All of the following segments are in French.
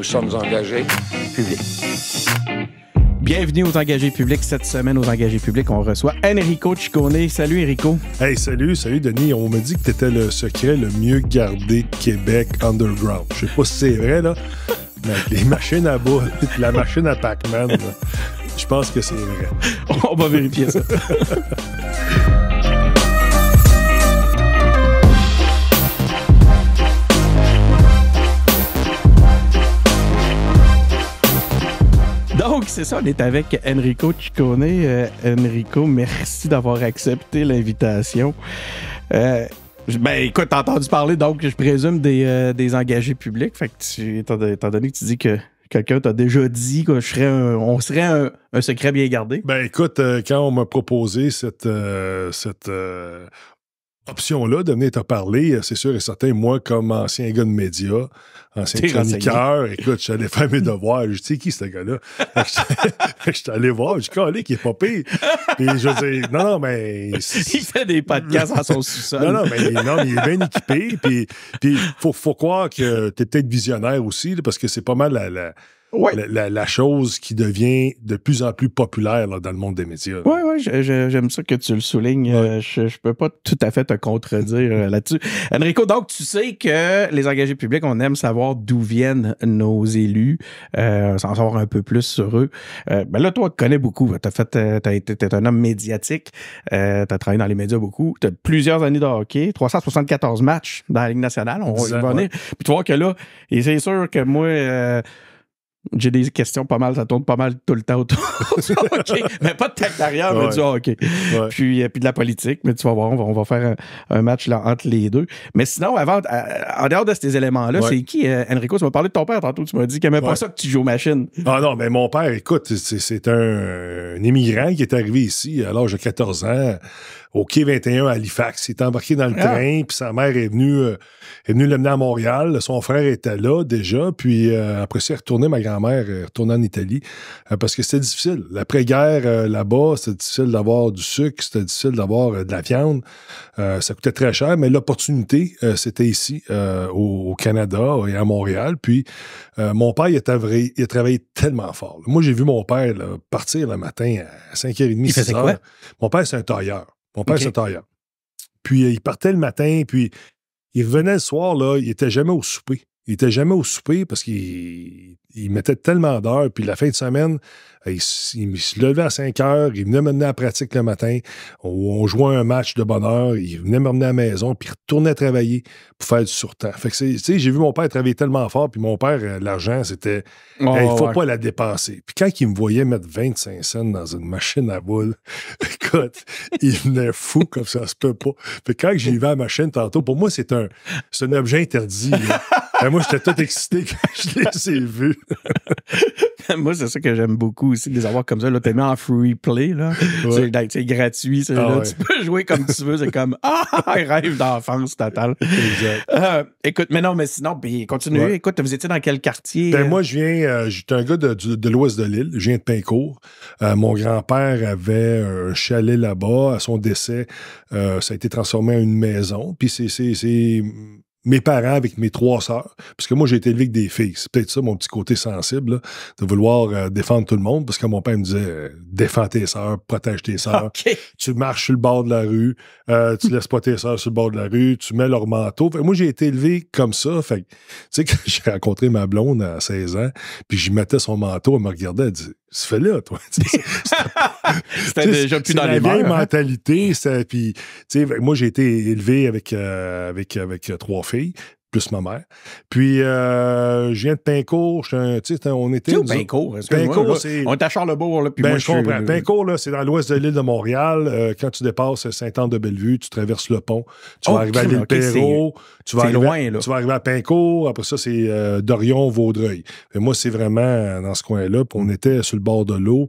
Nous sommes engagés publics. Bienvenue aux engagés publics. Cette semaine, aux engagés publics, on reçoit Enrico Chicone. Salut, Enrico. Hey, salut, salut, Denis. On me dit que tu étais le secret le mieux gardé Québec underground. Je sais pas si c'est vrai, là, mais les machines à boules, la machine à Pac-Man, je pense que c'est vrai. on va vérifier ça. c'est ça, on est avec Enrico Ciccone. Euh, Enrico, merci d'avoir accepté l'invitation. Euh, ben écoute, t'as entendu parler, donc je présume des, euh, engagés publics. Fait que étant, donné que tu dis que quelqu'un t'a déjà dit qu'on serait, un, on serait un, secret bien gardé? Ben écoute, quand on m'a proposé cette, cette option-là de venir te parler, c'est sûr et certain, moi, comme ancien gars de médias, ancien ah, chroniqueur. Écoute, je suis allé faire mes devoirs. Je sais qui, ce gars-là? Je suis allé voir. Je suis qu'il est pas pire. Puis je dis, non, non, mais. Il fait des podcasts en son sous-sol. Non, non, mais non, il est bien équipé. Puis il faut, faut croire que tu peut-être visionnaire aussi, parce que c'est pas mal la, la la, chose qui devient de plus en plus populaire dans le monde des médias. Oui, oui, j'aime ça que tu le soulignes. Euh, je, peux pas tout à fait te contredire euh, là-dessus. Enrico, donc tu sais que les engagés publics, on aime savoir d'où viennent nos élus, euh, s'en savoir un peu plus sur eux. Euh, ben là, toi, tu connais beaucoup. Tu fait, as été es un homme médiatique. Euh, tu as travaillé dans les médias beaucoup. Tu as plusieurs années de hockey, 374 matchs dans la Ligue nationale. On va y revenir. Puis tu vois que là, et c'est sûr que moi, j'ai des questions pas mal, ça tourne pas mal tout le temps autour du Mais pas de tête derrière, mais du hockey. ok. Puis, euh, puis de la politique, mais tu vas voir, on va, faire un, match là, entre les deux. Mais sinon, avant, euh, en dehors de ces éléments-là, c'est qui, euh, Enrico? Tu m'as parlé de ton père tantôt, tu m'as dit qu'il même pas ça que tu joues aux machines. Ah non, mais mon père, écoute, c'est un, un, immigrant qui est arrivé ici à l'âge de 14 ans au quai 21 à Halifax. Il est embarqué dans le ah. train, puis sa mère est venue, euh, est venue l'amener à Montréal. Son frère était là déjà, puis euh, après ça, est retourné, ma grand-mère est retournée en Italie, euh, parce que c'était difficile. L'après-guerre, là-bas, c'était difficile d'avoir du sucre, c'était difficile d'avoir de la viande. ça coûtait très cher, mais l'opportunité, c'était ici, au, Canada et à Montréal. Puis mon père, il a, travaillé, il tellement fort. Moi, j'ai vu mon père partir le matin à 5h30, 6h. Quoi? Mon père, c'est un tailleur. Mon père, okay. c'est Puis euh, il partait le matin, puis il revenait le soir, là, il n'était jamais au souper il était jamais au souper parce qu'il mettait tellement d'heures. Puis la fin de semaine, il, se levait à 5 heures, il venait m'emmener à la pratique le matin, on, on, jouait un match de bonne heure, il venait m'emmener à la maison, puis il retournait travailler pour faire du surtemps. Fait que, tu sais, j'ai vu mon père travailler tellement fort, puis mon père, euh, l'argent, c'était, il oh, ne faut pas la dépenser. Puis quand il me voyait mettre 25 cents dans une machine à boules, écoute, il venait fou comme ça, ça se peut pas. Puis quand j'y vais à la machine tantôt, pour moi, c'est un, c'est un objet interdit. Ben, moi, j'étais tout excité quand je les ai vus. moi, c'est ça que j'aime beaucoup aussi, les avoir comme ça. Là, t'es mis en free play, là. Ben, c'est gratuit, ah là. Tu peux jouer comme tu veux. C'est comme, ah, rêve d'enfance total. Exact. Euh, écoute, mais non, mais sinon, ben, continuez. Écoute, vous étiez dans quel quartier? Ben, euh? moi, je viens, euh, j'étais un gars de, de, de l'ouest de l'île. Je viens de Pincourt. mon grand-père avait un chalet là-bas. À son décès, ça a été transformé en une maison. Puis c'est mes parents avec mes trois sœurs. Parce que moi, j'ai été élevé avec des filles. C'est peut-être ça, mon petit côté sensible, de vouloir euh, défendre tout le monde. Parce que mon père me disait euh, défends tes sœurs, protège tes sœurs. Tu marches sur le bord de la rue, euh, tu laisses pas tes sœurs sur le bord de la rue, tu mets leur manteau. moi, j'ai été élevé comme ça. Fait tu sais, quand j'ai rencontré ma blonde à 16 ans, puis j'y mettais son manteau, elle me regardait, elle disait se fait là, toi. C'était déjà plus dans la les vieille meurs. Hein. mentalité. Puis, moi, j'ai été élevé avec, euh, avec, avec trois filles plus ma mère. Puis, euh, je viens de Pincourt. sais, on était. Où Pincourt, c'est. On est à Charlebourg, là. Puis ben, moi, je comprends. Pincourt, là, c'est dans l'ouest de l'île de Montréal. Euh, quand tu dépasses Saint-Anne-de-Bellevue, tu traverses le pont. Tu oh, vas arriver à l'île okay, Perrault. Tu vas, loin, là. tu vas arriver à Pincourt. Après ça, c'est euh, Dorion, Vaudreuil. mais moi, c'est vraiment dans ce coin-là. Puis, on était sur le bord de l'eau.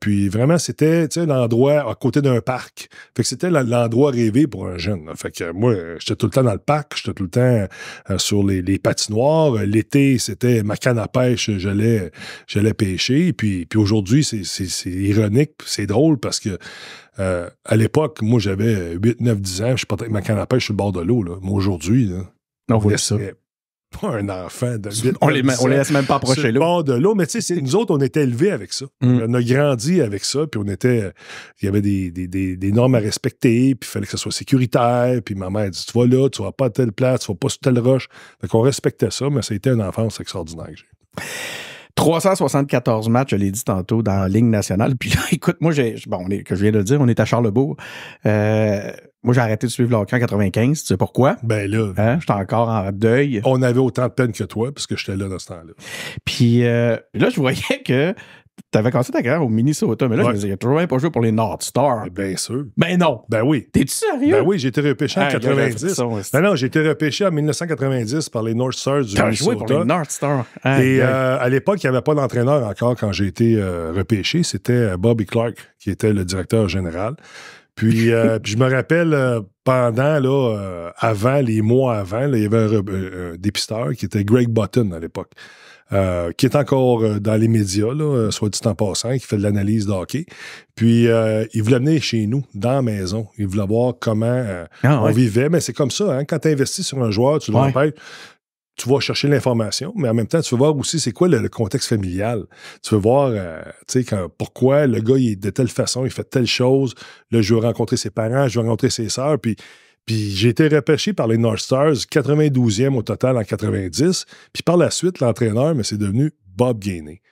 puis, vraiment, c'était tu sais, l'endroit à côté d'un parc. Fait que c'était l'endroit rêvé pour un jeune. Fait que moi, j'étais tout le temps dans le parc. J'étais tout le temps. Euh, sur les, patinoires. Euh, l'été, c'était ma canne à pêche, j'allais, j'allais pêcher. Puis, puis aujourd'hui, c'est, ironique, c'est drôle parce que euh, à l'époque, moi, j'avais 8, 9, 10 ans, je portais ma canne à pêche sur le bord de l'eau. mais aujourd'hui, on, ça pas un enfant de on les, les laisse même pas approcher l'eau. de l'eau, mais tu sais, nous autres, on était élevés avec ça. Mm. On a grandi avec ça, puis on était. Il y avait des, normes à respecter, puis il fallait que ce soit sécuritaire, puis ma mère dit Tu vas là, tu vas pas à telle place, tu vas pas sur telle roche. donc on respectait ça, mais ça a été une enfance extraordinaire que j'ai. 374 matchs, je l'ai dit tantôt, dans la Ligue nationale. Puis écoute, moi, j'ai, bon, que je viens de le dire, on est à Charlebourg. Euh, moi, j'ai arrêté de suivre l'hockey en 95. Tu sais pourquoi? Ben là. Hein? J'étais encore en deuil. On avait autant de peine que toi, parce que j'étais là dans ce temps-là. Puis euh, là, je voyais que tu avais commencé ta carrière au Minnesota, mais là, je me disais, il a toujours pas joué pour les North Stars. Eh bien sûr. Ben non. Ben oui. T'es-tu sérieux? Ben oui, j'ai été repêché en 90. Ah, ben non, j'ai été repêché en 1990 par les North Stars du Minnesota. T'as joué pour les North Stars. Ah, Et euh, à l'époque, il n'y avait pas d'entraîneur encore quand j'ai été euh, repêché. C'était Bobby Clark, qui était le directeur général. Euh, puis, je me rappelle, euh, pendant, là, euh, avant, les mois avant, là, il y avait un, dépisteur qui était Greg Button à l'époque, qui est encore dans les médias, soit dit en passant, qui fait de l'analyse de hockey. Puis il voulait venir chez nous, dans la maison. Il voulait voir comment ah, on vivait. Mais c'est comme ça, hein, quand tu investis sur un joueur, tu le Ouais tu vas chercher l'information, mais en même temps, tu veux voir aussi c'est quoi le, contexte familial. Tu veux voir, euh, tu sais, pourquoi le gars, il est de telle façon, il fait telle chose. Là, je veux rencontrer ses parents, je veux rencontrer ses sœurs. Puis, puis j'ai été repêché par les North Stars, 92e au total en 90. Puis par la suite, l'entraîneur, mais c'est devenu Bob Gainey.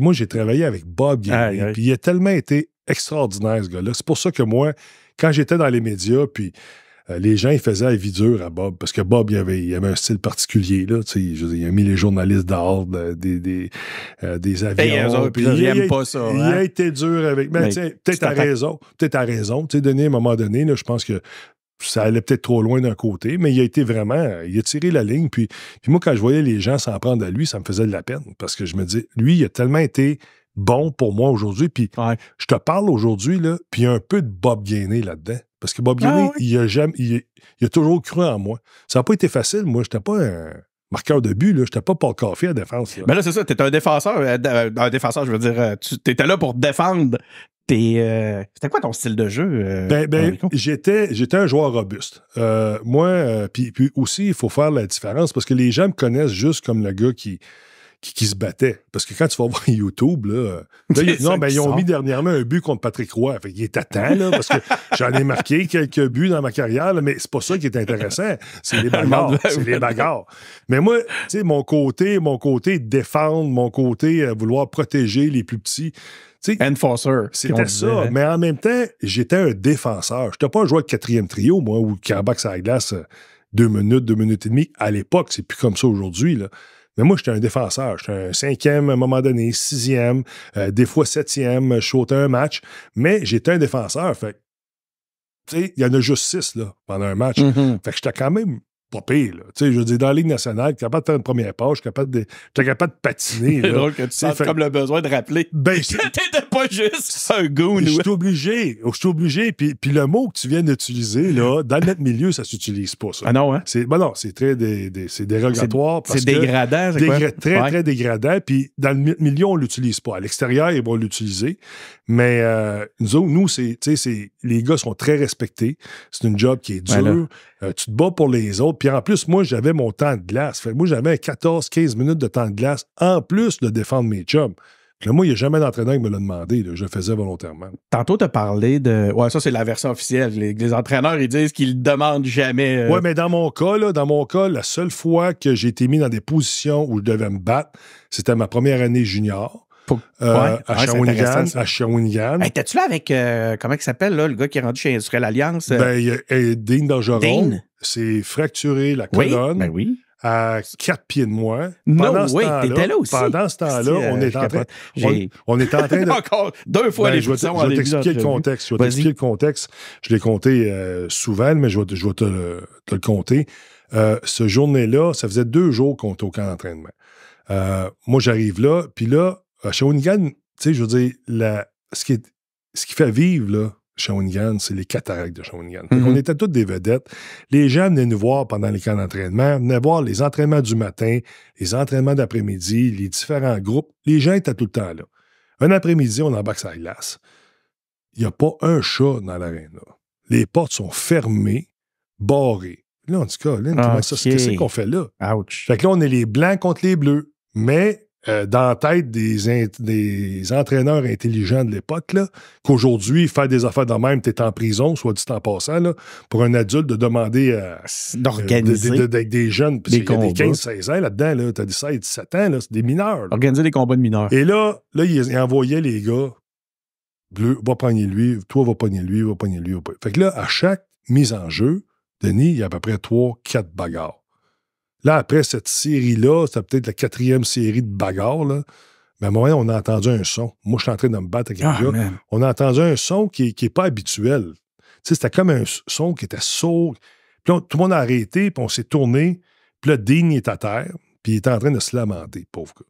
moi, j'ai travaillé avec Bob Gainey. puis il a tellement été extraordinaire, ce gars-là. C'est pour ça que moi, quand j'étais dans les médias, puis euh, les gens, ils faisaient la vie dure à Bob, parce que Bob, il avait, il avait un style particulier. Là, je il a mis les journalistes d'ordre des, des, euh, avions. il, pas ça, il a hein? été dur avec. Mais, mais peut-être à raison. Peut-être à raison. donné, un moment donné, je pense que ça allait peut-être trop loin d'un côté, mais il a été vraiment, il a tiré la ligne. Puis, moi, quand je voyais les gens s'en prendre à lui, ça me faisait de la peine parce que je me dis, lui, il a tellement été bon pour moi aujourd'hui. Puis je te parle aujourd'hui, puis il y a un peu de Bob Gainé là-dedans. Parce que Bob Gilly, ah il, a toujours cru en moi. Ça n'a pas été facile. Moi, je n'étais pas un marqueur de but. Je n'étais pas Paul Coffey à défense. Mais ben là, c'est ça. Tu étais un défenseur. Euh, euh, un défenseur, je veux dire, euh, tu étais là pour défendre c'était quoi ton style de jeu? ben, ben j'étais, un joueur robuste. moi, puis aussi, il faut faire la différence parce que les gens me connaissent juste comme le gars qui, qui, se battaient. Parce que quand tu vas voir YouTube, là, euh, non, ben, ils ont mis dernièrement un but contre Patrick Roy. il est à là, parce que j'en ai marqué quelques buts dans ma carrière, mais c'est pas ça qui est intéressant. C'est les bagarres. Ben c'est les bagarres. Mais moi, tu sais, mon côté, mon côté défendre, mon côté euh, vouloir protéger les plus petits. Enforcer. C'était ça. Hein. Mais en même temps, j'étais un défenseur. Je n'étais pas un joueur de quatrième trio, moi, ou qui embarque la glace euh, deux minutes, deux minutes et demie. À l'époque, c'est plus comme ça aujourd'hui. là. Mais moi, j'étais un défenseur. J'étais un cinquième à un moment donné, sixième, euh, des fois septième. Je euh, sautais un match. Mais j'étais un défenseur. Fait il y en a juste six là, pendant un match. Mm-hmm. Fait que j'étais quand même pas pire. sais Je veux dire, dans la Ligue nationale, capable de faire une première page, capable de, capable de patiner. C'est drôle que tu comme le besoin de rappeler. Ben, juste un goon. Je suis obligé. Je suis obligé. Puis, le mot que tu viens d'utiliser, là, dans notre milieu, ça s'utilise pas, ça. Ah non, hein? C'est, ben non, c'est très c'est dérogatoire. C'est, dégradant, c'est Très, très dégradant. Puis dans le milieu, on l'utilise pas. À l'extérieur, ils vont l'utiliser. Mais euh, nous autres, nous, les gars sont très respectés. C'est une job qui est dure. Euh, tu te bats pour les autres. Puis en plus, moi, j'avais mon temps de glace. moi, j'avais 14-15 minutes de temps de glace en plus de défendre mes jobs moi, il n'y a jamais d'entraîneur qui me l'a demandé. Je le faisais volontairement. Tantôt, tu as parlé de. Ouais, ça, c'est la version officielle. Les, entraîneurs, ils disent qu'ils ne demandent jamais. Euh. Ouais, mais dans mon cas, là, dans mon cas, la seule fois que j'ai été mis dans des positions où je devais me battre, c'était ma première année junior. Euh, à, ah ouais, Shawinigan, à Shawinigan. T'es-tu là avec, euh, comment il s'appelle, le gars qui est rendu chez Industrial Alliance? Ben, il Dean Dean? C'est fracturé la colonne. Oui, ben oui à quatre pieds de moi. non, oui, t'étais là aussi. Pendant ce temps-là, euh, on, est en train, on, est en train de... Encore deux fois ben, les Je vais t'expliquer le contexte. Je vais t'expliquer le contexte. Je l'ai compté euh, souvent, mais je vais, te, le, compter. Euh, ce journée-là, ça faisait deux jours qu'on était au camp d'entraînement. moi, j'arrive là, puis là, à Shawinigan, tu sais, je veux dire, ce, qui ce qui fait vivre, là, Shawinigan, c'est les cataractes de Shawinigan. Mm-hmm. On était toutes des vedettes. Les gens venaient nous voir pendant les camps d'entraînement, venaient voir les entraînements du matin, les entraînements d'après-midi, les différents groupes. Les gens étaient tout le temps là. Un après-midi, on embarque sa glace. Il n'y a pas un chat dans l'aréna. Les portes sont fermées, barrées. Là, en tout cas, comment ça, ah, qu'est-ce qu'on fait là? Ouch. Fait que là, on est les blancs contre les bleus. Mais euh, dans la tête des, des entraîneurs intelligents de l'époque, qu'aujourd'hui, faire des affaires de même, t'es en prison, soit dit en passant, là, pour un adulte de demander à. Euh, d'organiser. Euh, avec des jeunes, des, y a des 15, 16 ans là-dedans, là, tu as 17, 17 ans, c'est des mineurs. Organiser des combats de mineurs. Et là, là il, envoyait les gars, bleu, va pogner lui, toi, va pogner lui, va pogner lui. Fait que là, à chaque mise en jeu, Denis, il y a à peu près 3-4 bagarres. Là, après cette série-là, c'était peut-être la quatrième série de bagarre, Mais à un moment, on a entendu un son. Moi, je suis en train de me battre avec quelqu'un. Ah, on a entendu un son qui n'est qui est pas habituel. C'était comme un son qui était sourd. Puis tout le monde a arrêté, puis on s'est tourné. Puis là, Digne est à terre, puis il est en train de se lamenter, pauvre gars.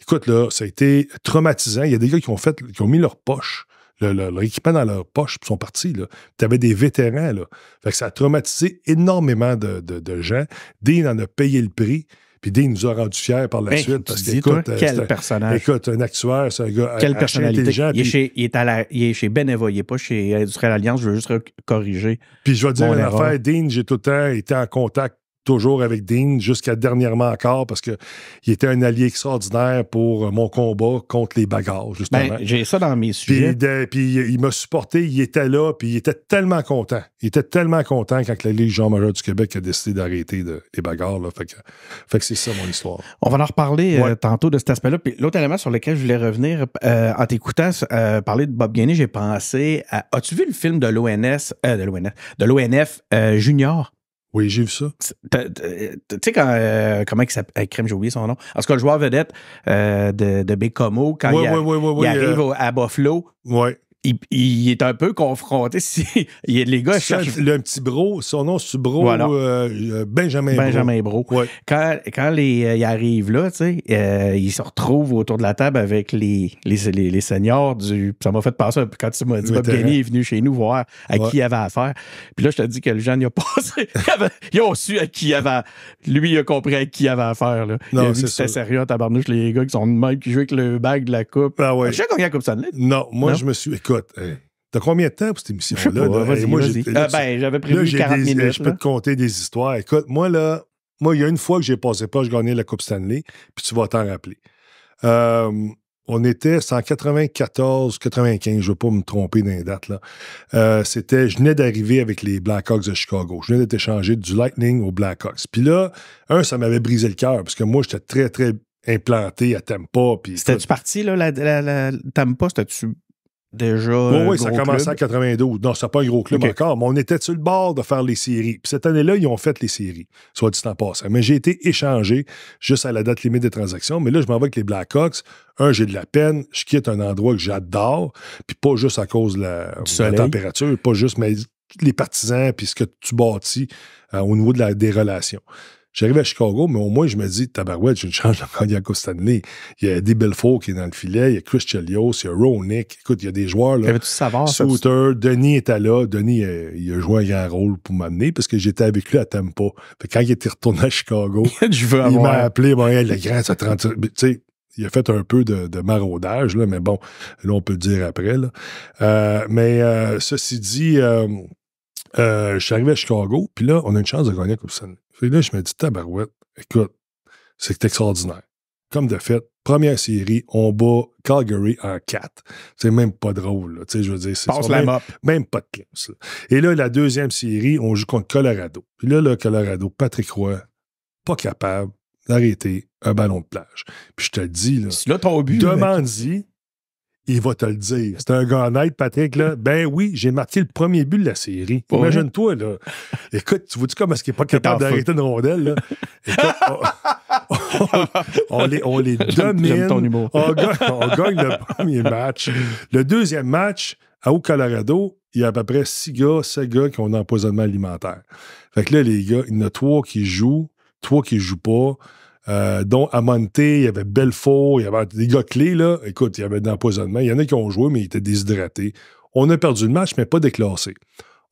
Écoute, là, ça a été traumatisant. Il y a des gars qui ont, fait, qui ont mis leur poche le, leur équipement dans leur poche, puis sont partis. Tu avais des vétérans. Là. Fait que ça a traumatisé énormément de, de, gens. Dean en a payé le prix. Puis Dean nous a rendu fiers par la ben, suite. Parce qu'écoute, euh, quel personnage. Écoute, un actuaire, c'est un gars Quelle intelligent. Il est, chez, il, est à il est chez Beneva, n'est pas chez Industrial Alliance. Je veux juste corriger. Puis je vais dire une affaire. Dean, j'ai tout le temps été en contact toujours avec Dean jusqu'à dernièrement encore parce qu'il était un allié extraordinaire pour euh, mon combat contre les bagarres, justement. Ben, j'ai ça dans mes sujets. Puis, il m'a supporté, il était là, puis il était tellement content. Il était tellement content quand la Ligue Jean marie du Québec a décidé d'arrêter les bagarres. Fait que, c'est ça mon histoire. On va en reparler euh, tantôt de cet aspect-là. Puis l'autre élément sur lequel je voulais revenir euh, en t'écoutant parler de Bob Gagné, j'ai pensé à. As-tu vu le film de l'ONS, de de l'ONF Junior? Oui, j'ai vu ça. Tu sais, quand. Euh, comment il s'appelle. Crème, j'ai son nom. En tout cas, le joueur vedette euh, de, de Bécomo, quand il, arrive euh, à Buffalo. oui il, est un peu confronté. Si, les gars Le petit bro, son nom, c'est Bro Benjamin euh, euh, Benjamin, Bro. Quand, quand les, euh, ils arrivent là, tu sais, euh, ils se retrouvent autour de la table avec les, les, les, seniors du. Ça m'a fait penser quand tu m'as dit Bob est venu chez nous voir à qui il avait affaire. Puis là, je te dis que le jeune, il a passé. ils ont su à qui il avait. Lui, il a compris à qui il avait affaire. Là. Non, il c'était sérieux à tabarnouche, les gars qui sont de même, qui jouent avec le bag de la coupe. Ah ouais. Je sais combien la coupe ça Non, moi, je me suis. Euh, t'as combien de temps pour cette émission-là? ben, j'avais prévu 40 euh, minutes. Je peux te conter des histoires. Écoute, moi, là, moi, il y a une fois que j'ai passé pas, je gagnais la Coupe Stanley, puis tu vas t'en rappeler. Euh, on était, en 95, je ne veux pas me tromper dans les dates. Là. c'était, je venais d'arriver avec les Blackhawks de Chicago. Je venais d'être échangé du Lightning aux Blackhawks. Puis là, un, ça m'avait brisé le cœur parce que moi, j'étais très, très implanté à Tampa. C'était-tu parti, là, la, Tampa? C'était-tu déjà. Oui, oui, ça a commencé en 92. Non, c'est pas un gros club encore, mais on était sur le bord de faire les séries. Puis cette année-là, ils ont fait les séries, soit dit en passant. Mais j'ai été échangé juste à la date limite des transactions. Mais là, je m'en vais avec les Blackhawks. Un, j'ai de la peine. Je quitte un endroit que j'adore. Puis pas juste à cause de la, température, pas juste, mais les partisans, puis ce que tu bâtis euh, au niveau de la, des relations. J'arrive à Chicago, mais au moins, je me dis, tabarouette, j'ai une chance de prendre Stanley. Il y a Eddie Belfort qui est dans le filet, il y a Chris Chelios, il y a Ronick. Écoute, il y a des joueurs. Là, tout savoir, Souter, ça, Denis était là. Denis, euh, il a joué un grand rôle pour m'amener parce que j'étais avec lui à Tampa. quand il était retourné à Chicago, il m'a appelé, bon, le grand, ça 30... Tu sais, il a fait un peu de, maraudage, là, mais bon, là, on peut le dire après. Là. Euh, mais euh, ceci dit, euh, je suis arrivé à Chicago, puis là, on a une chance de gagner à Coupe Stanley là, je me dis, tabarouette, écoute, c'est extraordinaire. Comme de fait, première série, on bat Calgary en 4. C'est même pas drôle. Là. Je veux dire, c'est même, pas de classe. Et là, la deuxième série, on joue contre Colorado. Puis là, le Colorado, Patrick Roy, pas capable d'arrêter un ballon de plage. Puis je te dis, là, là ton but, demande il va te le dire. C'est un gars honnête, Patrick. Ben oui, j'ai marqué le premier but de la série. Imagine-toi, là. Écoute, tu vois-tu comment est-ce qu'il n'est pas capable d'arrêter une rondelle, on, les, domine. Ton humour. On, gagne, le premier match. Le deuxième match, à au Colorado, il y a à peu près six gars, sept gars qui ont un empoisonnement alimentaire. Fait que là, les gars, il y en a trois qui jouent, trois qui jouent pas. Euh, dont Amante, il y avait Belfort, il y avait des gars clés, là. Écoute, il y avait de l'empoisonnement. Il y en a qui ont joué, mais ils étaient déshydratés. On a perdu le match, mais pas déclassé.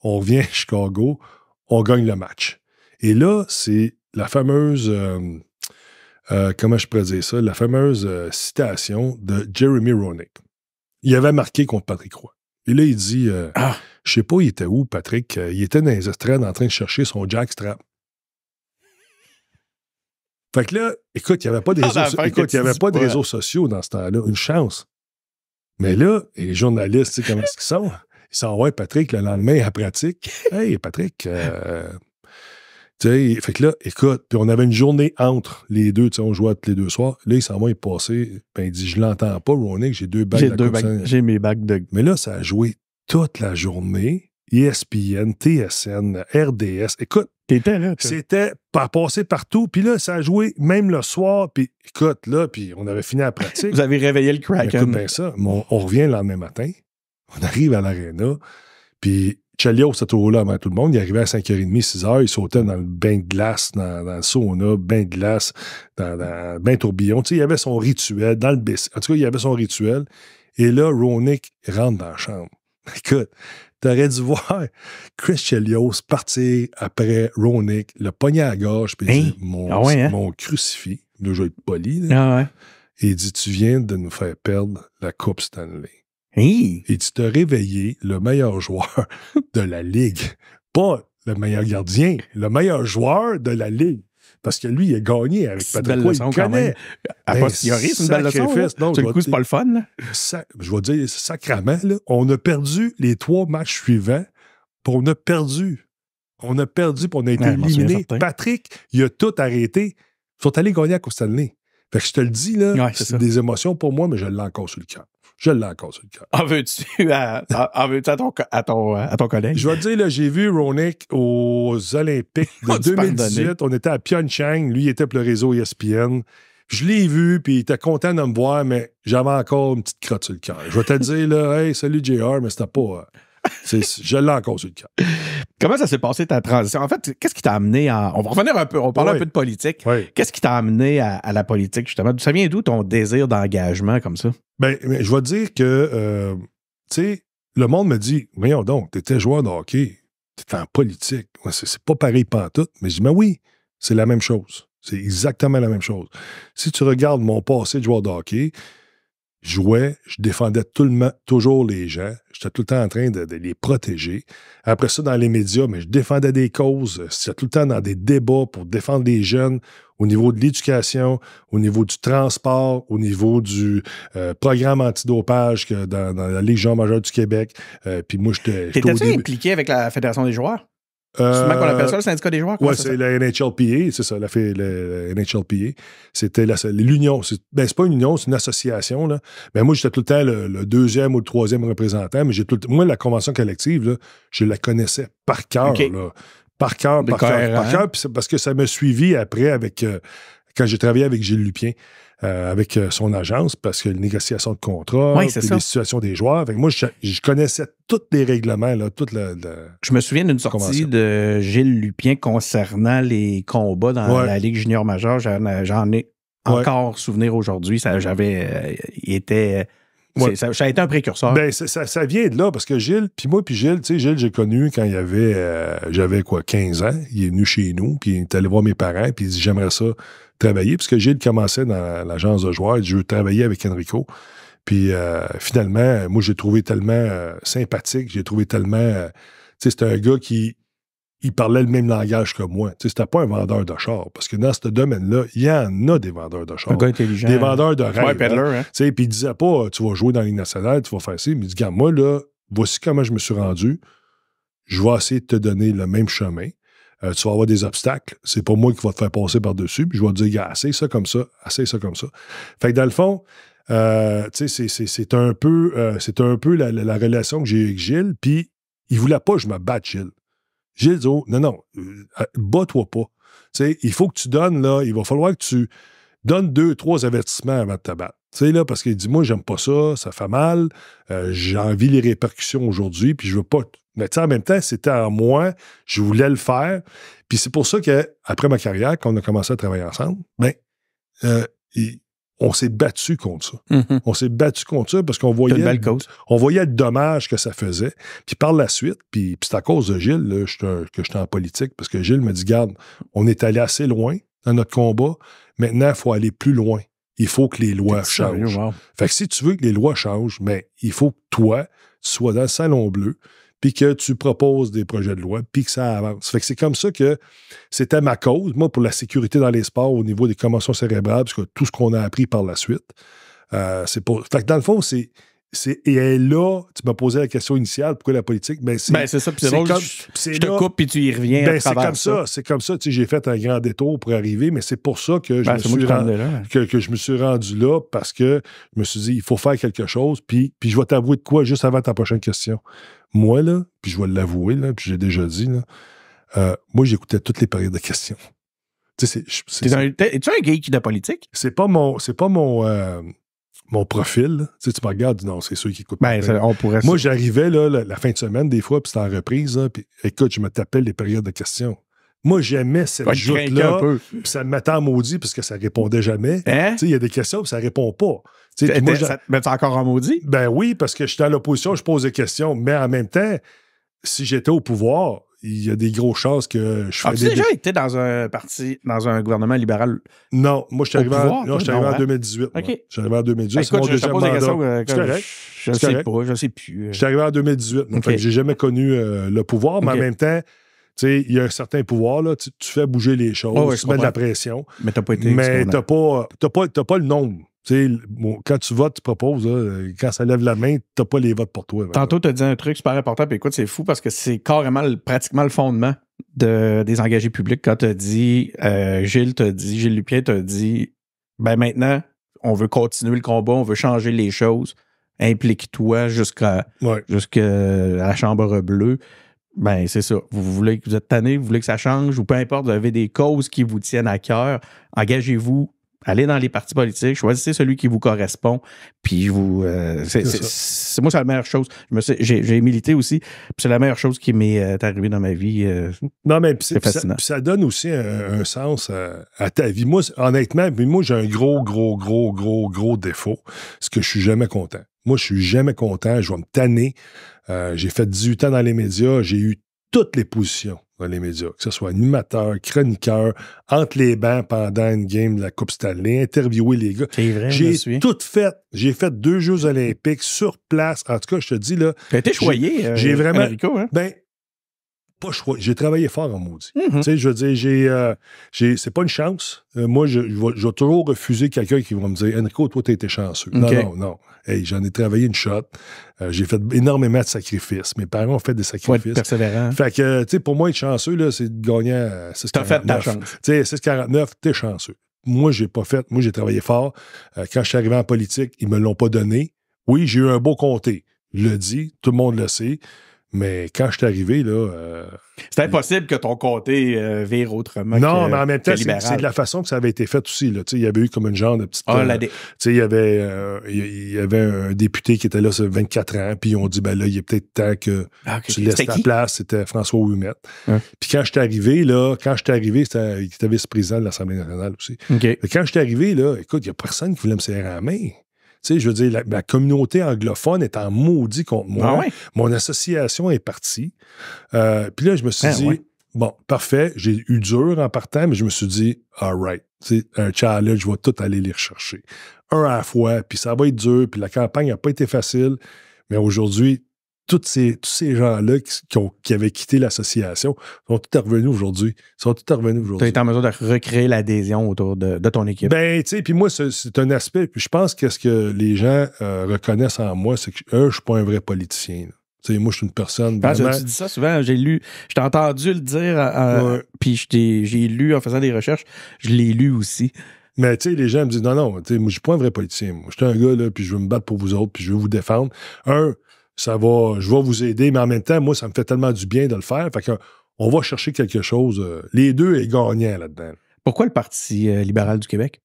On revient à Chicago, on gagne le match. Et là, c'est la fameuse. Euh, euh, comment je pourrais dire ça? La fameuse citation de Jeremy Roenick. Il avait marqué contre Patrick Roy. Et là, il dit ah! Je sais pas, il était où, Patrick Il était dans les estrades en train de chercher son jackstrap. Fait que là, écoute, il n'y avait pas de ah, ben, réseaux, avait pas de réseaux sociaux dans ce temps-là. Une chance. Mais là, les journalistes, tu sais, comment est sont? Ils sont, ouais, Patrick, le lendemain, à pratique. Hey, Patrick, euh, tu sais, fait que là, écoute, puis on avait une journée entre les deux, tu sais, on jouait tous les deux soirs. Là, il s'en va, il Ben, il dit, je l'entends pas, Ronick, j'ai deux bacs de deux j'ai mes bagues de. Mais là, ça a joué toute la journée. ESPN, TSN, RDS. Écoute, c'était passé passé partout. Puis là, ça a joué même le soir. Puis écoute, là, puis on avait fini la pratique. Vous avez réveillé le Kraken. ça. On, revient le lendemain matin. On arrive à l'aréna. Puis Chalio, c'était là avant tout le monde, il arrivait à 5h30, 6h. Il sautait dans le bain de glace, dans, dans le sauna, bain de glace, dans, le bain tourbillon. Tu sais, il avait son rituel dans le bain. En tout cas, il avait son rituel. Et là, Ronick rentre dans la chambre. Écoute, T'aurais dû voir Chris Chelios partir après Ronick, le poignard à gauche, gorge, puis hein? Mon, ah hein? mon crucifix, le joueur de poli. Et ah il dit Tu viens de nous faire perdre la Coupe Stanley. Et tu t'es réveillé le meilleur joueur de la Ligue. Pas le meilleur gardien, le meilleur joueur de la Ligue parce que lui, il a gagné avec Patrick Roy. Il connaît. Ben, a posteriori, c'est une belle leçon. du coup, c'est pas le fun. je vais dire sacrament, on a perdu les trois matchs suivants, puis on a perdu. On a perdu, puis on a été éliminés. éliminé. Patrick, il a tout arrêté. Ils sont allés gagner à Costanley. Fait que je te le dis, là, c'est des émotions pour moi, mais je l'ai encore sur le cœur je l'ai encore sur le cœur. En veux-tu euh, à, ton, à, ton, euh, à ton collègue? Je vais te dire, j'ai vu Ronick aux Olympiques de 2018. On était à Pyeongchang. Lui, il était pour le réseau ESPN. Je l'ai vu, puis il était content de me voir, mais j'avais encore une petite crotte sur le cœur. Je vais te dire, là, hey, salut JR, mais c'était pas. Euh, je l'ai encore sur le cas. Comment ça s'est passé ta transition? En fait, qu'est-ce qui t'a amené à. On va revenir un peu, on parle un peu de politique. Qu'est-ce qui t'a amené à, la politique, justement? Ça vient d'où ton désir d'engagement comme ça? Bien, je vais dire que, euh, tu sais, le monde me dit, voyons donc, t'étais joueur de hockey, t'étais en politique. c'est pas pareil tout, Mais je dis, mais ben oui, c'est la même chose. C'est exactement la même chose. Si tu regardes mon passé de joueur de hockey, jouais, je défendais tout le, toujours les gens. J'étais tout le temps en train de, les protéger. Après ça, dans les médias, mais je défendais des causes. J'étais tout le temps dans des débats pour défendre les jeunes au niveau de l'éducation, au niveau du transport, au niveau du euh, programme antidopage que dans, la Légion majeure du Québec. Euh, puis moi, j'étais. T'étais-tu impliqué avec la Fédération des joueurs? Euh, ça le syndicat des joueurs? Oui, c'est la NHLPA, c'est ça, la, la NHLPA. C'était l'union. Ben, c'est pas une union, c'est une association. Là. Ben, moi, j'étais tout le temps le, deuxième ou le troisième représentant, mais j'ai tout moi, la convention collective, là, je la connaissais par cœur. Par cœur, par cœur, par parce que ça m'a suivi après avec euh, quand j'ai travaillé avec Gilles Lupien. Euh, avec euh, son agence parce que les négociations de contrats, oui, les situations des joueurs. Avec moi, je, connaissais tous les règlements, là, toute Je me souviens d'une sortie de Gilles Lupien concernant les combats dans la Ligue junior majeure. J'en euh, ai encore souvenir aujourd'hui. Ça, j'avais, Il était. Ça, a été un précurseur. Ben, ça, vient de là parce que Gilles, puis moi, puis Gilles, tu sais, Gilles, j'ai connu quand il avait, j'avais quoi, 15 ans. Il est venu chez nous, puis il est allé voir mes parents, puis il dit J'aimerais ça parce que Gilles commençait dans l'agence de joueurs, je travailler avec Enrico. Puis euh, finalement, moi, j'ai trouvé tellement euh, sympathique, j'ai trouvé tellement. Euh, tu sais, c'était un gars qui il parlait le même langage que moi. Tu sais, c'était pas un vendeur de char, parce que dans ce domaine-là, il y en a des vendeurs de char. Des hein. vendeurs de rêves. Hein. Puis hein. Puis il disait pas, tu vas jouer dans la nationale, tu vas faire ça. Il dit, moi, là, voici comment je me suis rendu. Je vais essayer de te donner le même chemin. Euh, tu vas avoir des obstacles. C'est pas moi qui va te faire passer par-dessus. Puis je vais te dire, assez ça comme ça, assez ça comme ça. Fait que dans le fond, euh, c'est un peu, euh, c'est un peu la, relation que j'ai avec Gilles. Puis il voulait pas que je me batte, Gilles. Gilles dit, oh, non, non, bats-toi pas. sais il faut que tu donnes, là, il va falloir que tu donnes deux, trois avertissements avant de te battre. Tu sais, là, parce qu'il dit, moi, j'aime pas ça, ça fait mal, euh, j'ai envie les répercussions aujourd'hui, puis je veux pas. Mais tu sais, en même temps, c'était à moi, je voulais le faire. Puis c'est pour ça qu'après ma carrière, quand on a commencé à travailler ensemble, ben, euh, on s'est battu contre ça. Mm-hmm. On s'est battu contre ça parce qu'on voyait, on voyait le dommage que ça faisait. Puis par la suite, puis, c'est à cause de Gilles que j'étais en politique, parce que Gilles me dit, garde, on est allé assez loin dans notre combat, maintenant, il faut aller plus loin il faut que les lois changent. Fait que si tu veux que les lois changent, mais il faut que toi, tu sois dans le salon bleu, puis que tu proposes des projets de loi, puis que ça avance. Fait que c'est comme ça que c'était ma cause, moi, pour la sécurité dans les sports au niveau des commotions cérébrales, puisque tout ce qu'on a appris par la suite, euh, c'est pour... Fait que dans le fond, c'est et là, tu m'as posé la question initiale, pourquoi la politique? Ben, c'est ben, ça, c'est comme, je, te coupe puis tu y reviens. Ben, c'est comme ça, c'est comme ça. Tu sais, j'ai fait un grand détour pour arriver, mais c'est pour ça que je, ben, me suis rendu, là, hein. que, je me suis rendu là, parce que je me suis dit, il faut faire quelque chose, puis, puis je vais t'avouer de quoi juste avant ta prochaine question. Moi, là, puis je vais l'avouer, là, puis j'ai déjà dit, là, euh, moi, j'écoutais toutes les périodes de questions. Tu sais, es-tu un geek de politique? C'est pas mon... C'est pas mon euh, mon profil. Tu, sais, tu me regardes, non, c'est ceux qui écoutent. Ben, moi, j'arrivais là, la, fin de semaine, des fois, puis c'était en reprise. puis écoute, je me tapais les périodes de questions. Moi, j'aimais cette joute-là. Ça me mettait en maudit parce que ça répondait jamais. Hein? Il y a des questions, puis ça répond pas. Moi, ça te met encore en maudit? Ben oui, parce que j'étais à l'opposition, je pose des questions. Mais en même temps, si j'étais au pouvoir, il y a des grosses chances que je fais As-tu déjà été dans un parti, dans un gouvernement libéral? Non, moi, je suis arrivé, en, non, hein? je suis arrivé en 2018. Hein? Euh, euh. Je suis arrivé en 2018. c'est mon je deuxième mandat. je, sais pas, je ne sais plus. Je suis arrivé en 2018. Donc, Je j'ai jamais connu euh, le pouvoir, mais en même temps, tu sais, il y a un certain pouvoir, là. Tu, fais bouger les choses, tu mets de la pression. Mais t'as pas été. Mais t'as pas, pas, le nombre. Bon, quand tu votes, tu proposes. Euh, quand ça lève la main, tu pas les votes pour toi. Ben Tantôt, tu as dit un truc super important. Puis écoute, c'est fou parce que c'est carrément pratiquement le fondement des engagés publics. Quand tu as dit, euh, Gilles t'a dit, Gilles Lupien t'a dit, ben maintenant, on veut continuer le combat, on veut changer les choses. Implique-toi jusqu'à la Chambre bleue. Ben, c'est ça. Vous voulez que vous êtes tanné, vous voulez que ça change, ou peu importe, vous avez des causes qui vous tiennent à cœur. Engagez-vous Allez dans les partis politiques, choisissez celui qui vous correspond, puis vous. Euh, c'est, moi, c'est la meilleure chose. j'ai, milité aussi, puis c'est la meilleure chose qui m'est euh, arrivée dans ma vie. Euh, non, mais c'est, Ça, donne aussi un, sens à, ta vie. Moi, honnêtement, moi, j'ai un gros, gros, gros, gros, gros défaut, c'est que je suis jamais content. Moi, je suis jamais content, je vais me tanner. j'ai fait 18 ans dans les médias, j'ai eu toutes les positions les médias, que ce soit animateur, chroniqueur, entre les bancs pendant une game de la Coupe Stanley, interviewer les gars. C'est vrai, J'ai tout fait. J'ai fait deux Jeux olympiques sur place. En tout cas, je te dis, là. T'as choyé, J'ai euh, vraiment... Hein? Ben, j'ai travaillé fort en maudit. Mhm. je veux dire, euh, j'ai, c'est pas une chance. Euh, moi, je, je, vais, toujours refuser quelqu'un qui va me dire Enrico, toi, t'as été chanceux. Non, non, non. j'en ai travaillé une shot. Euh, j'ai fait énormément de sacrifices. Mes parents ont fait des sacrifices. Fait tu sais, pour moi, être chanceux, c'est de gagner à 6,49. T'as fait chance. Tu sais, 6,49, t'es chanceux. Moi, j'ai pas fait. Moi, j'ai travaillé fort. quand je suis arrivé en politique, ils me l'ont pas donné. Oui, j'ai eu un beau comté. Je le dis, tout le monde le sait. Mais quand je suis arrivé, là. Euh, c'était impossible que ton côté euh, vire autrement. Non, mais en même temps, c'est de la façon que ça avait été fait aussi. Là. Il y avait eu comme une genre de petite. Ah, euh, il y avait, y avait un député qui était là, ça 24 ans, puis ils ont dit, ben là, il est peut-être temps que ah, tu laisses ta place. C'était François Ouimet. Puis quand je suis arrivé, là, quand je suis arrivé, c'était vice-président de l'Assemblée nationale aussi. Quand je suis arrivé, là, écoute, il n'y a personne qui voulait me serrer la main sais, je veux dire, la, communauté anglophone est en maudit contre moi. Ah Mon association est partie. Euh, puis là, je me suis ah dit, bon, parfait, j'ai eu dur en partant, mais je me suis dit, all right, c'est un challenge, je vais tout aller les rechercher. Un à la fois, puis ça va être dur, puis la campagne n'a pas été facile. Mais aujourd'hui, tous ces, tous ces gens-là qui, avaient quitté l'association sont tous revenus aujourd'hui. sont tous revenus aujourd'hui. Tu as été en mesure de recréer l'adhésion autour de, ton équipe. Ben, tu sais, puis moi, c'est un aspect. Puis je pense que ce que les gens euh, reconnaissent en moi, c'est que, un, je suis pas un vrai politicien. tu sais moi, je suis une personne. tu dis ça souvent, j'ai lu, je t'ai entendu le dire, euh, euh, j'ai lu en faisant des recherches, je l'ai lu aussi. Mais tu sais, les gens me disent non, non, moi, je suis pas un vrai politicien. Moi, je suis un gars, là, puis je veux me battre pour vous autres, puis je veux vous défendre. Un, ça va, je vais vous aider, mais en même temps, moi, ça me fait tellement du bien de le faire. Fait va chercher quelque chose. Euh, les deux est gagnent là-dedans. Pourquoi le Parti euh, libéral du Québec?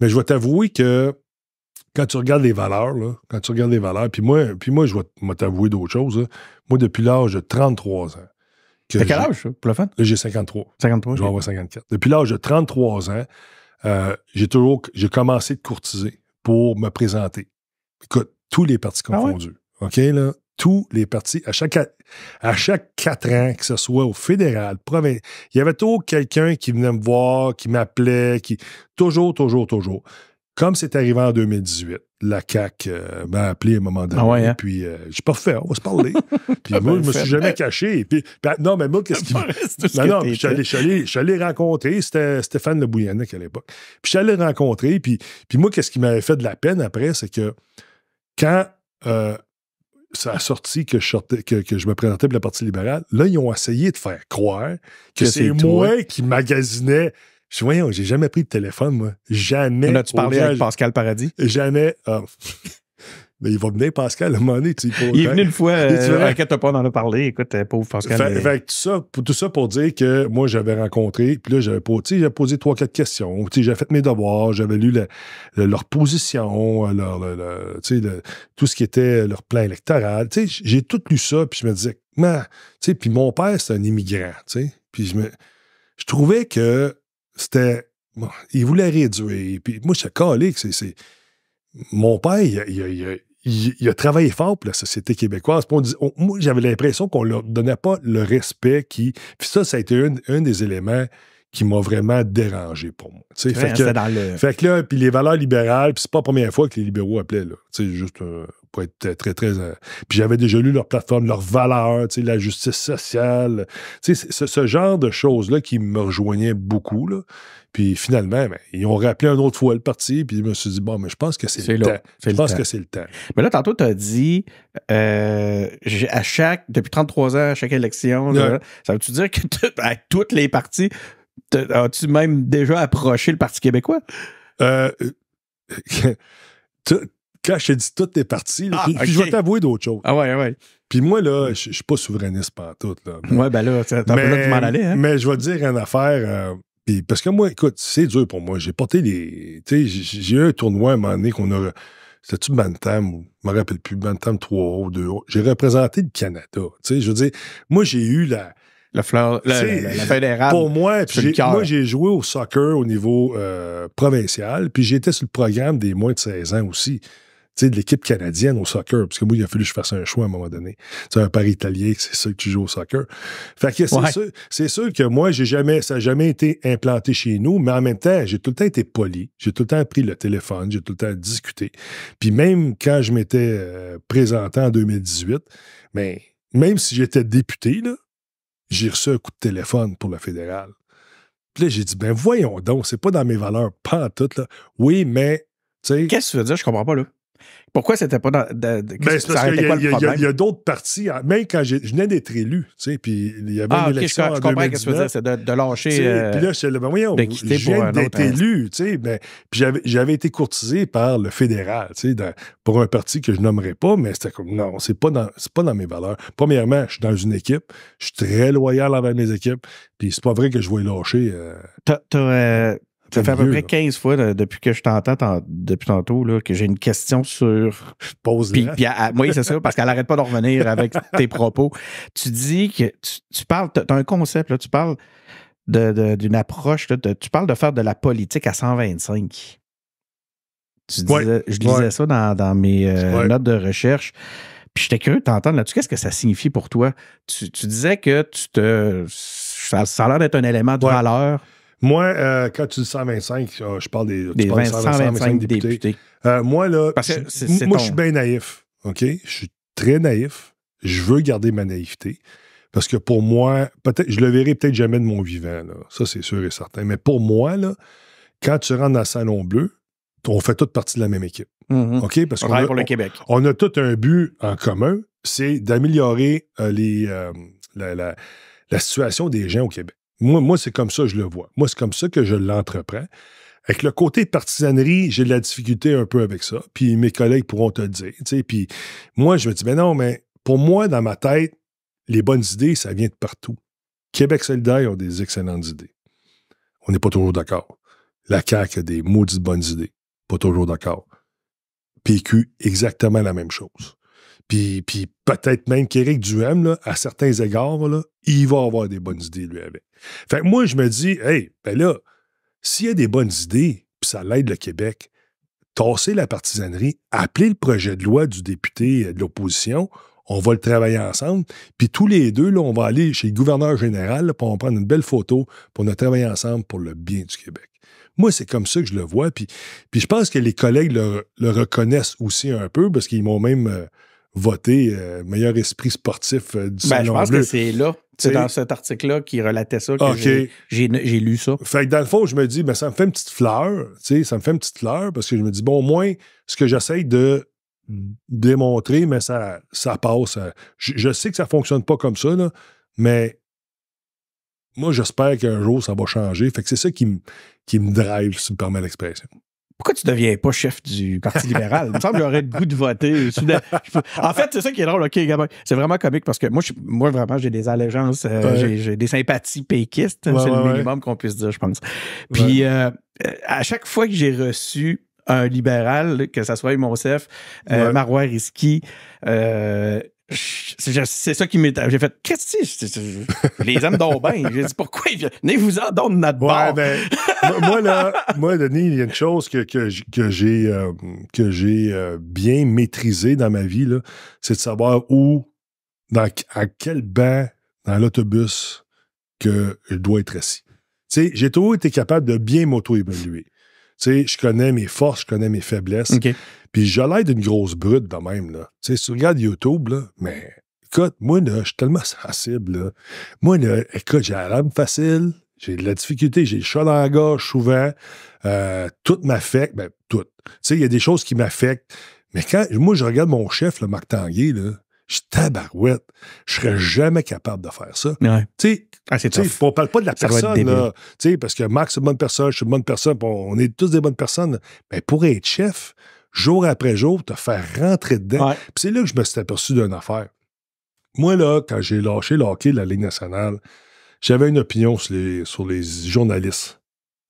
Mais je vais t'avouer que quand tu regardes les valeurs, quand tu regardes les valeurs, puis moi, puis moi je vais t'avouer d'autres choses. Moi, depuis l'âge de 33 ans. c'est quel âge, pour la fun? J'ai 53. 53. Je vais avoir 54. Depuis l'âge de 33 ans, euh, j'ai toujours j'ai commencé de courtiser pour me présenter. Écoute, tous les partis ah confondus. OK, là, tous les partis, à chaque, à chaque quatre ans, que ce soit au fédéral, province, il y avait toujours quelqu'un qui venait me voir, qui m'appelait, qui. Toujours, toujours, toujours. Comme c'est arrivé en 2018, la CAC euh, m'a appelé à un moment donné. Ah hein? Puis euh, je j'ai pas fait, on va se parler. puis moi, je me suis jamais caché. Puis, ben, non, mais moi, qu'est-ce qui. Non, non, je suis allé rencontrer, c'était Stéphane Le Bouillanec à l'époque. Puis je suis allé rencontrer, puis, puis moi, qu'est-ce qui m'avait fait de la peine après, c'est que quand. Euh, ça a sorti que je, que, je me présentais pour la partie libérale Là, ils ont essayé de faire croire que, c'est moi qui magasinais. Je dis, voyons, j'ai jamais pris de téléphone, moi. Jamais. tu parlé avec Pascal Paradis? Jamais. Ah il va venir, Pascal, à un moment donné. il est venu une fois. Euh, Inquiète pas, on en a parlé. Écoute, euh, pauvre Pascal. Fait, tout, ça, pour, tout ça pour dire que moi, j'avais rencontré, puis là, j'avais posé, trois, quatre questions. J'avais fait mes devoirs, j'avais lu leur position, euh, leur, tout ce qui était leur plan électoral. J'ai tout lu ça, puis je me disais, sais puis mon père, c'est un immigrant. Puis je, me, je trouvais que c'était. il voulait réduire. Puis moi, je suis calé que c'est. Mon père, il, il, il, il, a travaillé fort pour la société québécoise. moi, j'avais l'impression qu'on ne leur donnait pas le respect qui. Puis ça, ça a été un, des éléments qui m'a vraiment dérangé pour moi. Hein, fait, que, fait, là, puis les valeurs libérales, puis c'est pas la première fois que les libéraux appelaient, là. C'est juste euh, très, très. Euh, puis j'avais déjà lu leur plateforme, leurs valeurs, la justice sociale. Ce, ce genre de choses-là qui me rejoignaient beaucoup. Puis finalement, ben, ils ont rappelé un autre fois le parti, puis je me suis dit, bon, mais je pense que c'est le temps. que c'est le temps. Mais là, tantôt, tu as dit, euh, à chaque, depuis 33 ans, à chaque élection, ça veut-tu dire que à toutes les parties, as-tu même déjà approché le Parti québécois? Euh, euh quand je t'ai dit tout, t'es parti. Ah, puis, je vais t'avouer d'autres choses. Ah ouais, ah ouais. Puis moi, là, je suis pas souverainiste tout Là. Ouais, ben là, t'as là m'en allais. Hein. Mais je vais te dire une affaire. Euh, puis parce que moi, écoute, c'est dur pour moi. J'ai porté les. Tu sais, j'ai eu un tournoi à un moment donné qu'on a. C'était-tu Bantam Je je me rappelle plus, Bantam 3 ou 2 J'ai représenté le Canada. Tu sais, je veux dire, moi, j'ai eu la. La fleur, la, fédérale. Pour moi, moi j'ai joué au soccer au niveau euh, provincial, puis j'étais sur le programme des moins de 16 ans aussi sais, de l'équipe canadienne au soccer. Parce que moi, il a fallu que je fasse un choix à un moment donné. Tu un pari italien, c'est ça que tu joues au soccer. Fait que c'est, sûr, que moi, j'ai jamais, ça n'a jamais été implanté chez nous, mais en même temps, j'ai tout le temps été poli. J'ai tout le temps pris le téléphone, j'ai tout le temps discuté. Puis même quand je m'étais euh, présenté en 2018, mais ben, même si j'étais député, j'ai reçu un coup de téléphone pour le fédéral. Puis là, j'ai dit, ben voyons donc, c'est pas dans mes valeurs, pas tout, là. Oui, mais, Qu'est-ce que tu veux dire? Je comprends pas, là. Pourquoi c'était pas dans. De, ben, parce qu'il y a, d'autres partis. Hein. Même quand je venais d'être élu, tu sais, puis il y avait ah, une élection. je comprends ce que tu veux dire, c'est de, de lâcher. Euh, puis là, c'est le ben, je viens d'être hein. élu, tu sais. Ben, puis j'avais été courtisé par le fédéral, tu sais, pour un parti que je nommerais pas, mais c'était comme non, c'est pas, dans, pas dans mes valeurs. Premièrement, je suis dans une équipe, je suis très loyal envers mes équipes, puis c'est pas vrai que je vais lâcher. Euh, euh, ça fait à peu près 15 fois depuis que je t'entends depuis tantôt là, que j'ai une question sur. Pose puis, Oui, c'est ça, parce qu'elle n'arrête pas de revenir avec tes propos. Tu dis que tu, parles, tu as un concept, là, tu parles d'une de, d'une approche, tu parles de faire de la politique à 125. Tu disais, je disais ça dans, mes euh, notes de recherche. Puis j'étais curieux de t'entendre là Qu'est-ce que ça signifie pour toi? Tu, disais que tu te. Ça, ça a l'air d'être un élément de valeur moi, euh, quand tu dis 125, ah, je parle des, des 125, députés. Euh, moi, là, moi, je suis bien naïf. OK? Je suis très naïf. Je veux garder ma naïveté. Parce que pour moi, peut-être, je le verrai peut-être jamais de mon vivant. Ça, c'est sûr et certain. Mais pour moi, là, quand tu rentres dans le Salon Bleu, on fait toute partie de la même équipe. Mm-hmm. OK? Parce qu'on le on, Québec. on a tout un but en commun, c'est d'améliorer euh, la, situation des gens au Québec. Moi, c'est comme ça que je le vois. Moi, c'est comme ça que je l'entreprends. Avec le côté partisanerie, j'ai de la difficulté un peu avec ça. Puis mes collègues pourront te le dire. Puis moi, je me dis, mais ben non, mais pour moi, dans ma tête, les bonnes idées, ça vient de partout. Québec solidaire a des excellentes idées. On n'est pas toujours d'accord. La CAQ a des maudites bonnes idées. Pas toujours d'accord. PQ, exactement la même chose. Puis, peut-être même qu'Éric Duhem, à certains égards, il va avoir des bonnes idées, lui, avec. Fait que moi, je me dis, hey, ben là, s'il y a des bonnes idées, puis ça l'aide le Québec, tasser la partisanerie, appeler le projet de loi du député euh, de l'opposition, on va le travailler ensemble. Puis tous les deux, là, on va aller chez le gouverneur général, pour on prendre une belle photo, pour on travailler ensemble pour le bien du Québec. Moi, c'est comme ça que je le vois. Puis, puis je pense que les collègues le, reconnaissent aussi un peu, parce qu'ils m'ont même... Euh, voter euh, meilleur esprit sportif euh, du sport. Ben, je pense que c'est là. C'est dans cet article-là qui relatait ça que j'ai lu ça. Fait que dans le fond, je me dis, mais ben, ça me fait une petite fleur, ça me fait une petite fleur parce que je me dis, bon, au moins, ce que j'essaye de démontrer, mais ça, ça passe. Hein. Je, sais que ça ne fonctionne pas comme ça, mais moi, j'espère qu'un jour, ça va changer. Fait que c'est ça qui, me drive, si me permets l'expression pourquoi tu deviens pas chef du Parti libéral? Il me semble que j'aurais le goût de voter. En fait, c'est ça qui est drôle, OK, C'est vraiment comique parce que moi, moi vraiment, j'ai des allégeances, euh, j'ai des sympathies péquistes. Hein, c'est le minimum qu'on puisse dire, je pense. Puis, euh, euh, à chaque fois que j'ai reçu un libéral, que ce soit Monsef, euh, Marois Risky, euh, c'est ça qui m'est J'ai fait, qu'est-ce que Les hommes d'ont J'ai dit, pourquoi? Venez vous en donne notre ouais, ben, moi, là, moi, Denis, il y a une chose que, que, que j'ai euh, euh, bien maîtrisée dans ma vie, c'est de savoir où, dans, à quel banc dans l'autobus que je dois être assis. j'ai toujours été capable de bien m'auto-évaluer. je connais mes forces, je connais mes faiblesses. Puis j'ai l'aide d'une grosse brute quand même. Là. Tu sais, si tu regardes YouTube, là, mais écoute, moi, je suis tellement sensible. Là. Moi, là, écoute, j'ai la facile, j'ai de la difficulté, j'ai le chat dans la souvent. Euh, tout m'affecte, ben, tout. Tu sais, il y a des choses qui m'affectent. Mais quand moi, je regarde mon chef, le Marc Tanguay, là, je tabarouette. Je serais jamais capable de faire ça. Tu sais, ah, on parle pas de la ça personne, là, parce que Marc, c'est une bonne personne, je suis une bonne personne, on est tous des bonnes personnes. Mais pour être chef, jour après jour, te faire rentrer dedans. Puis c'est là que je me suis aperçu d'une affaire. Moi, là, quand j'ai lâché le hockey de la Ligue nationale, j'avais une opinion sur les, sur les journalistes.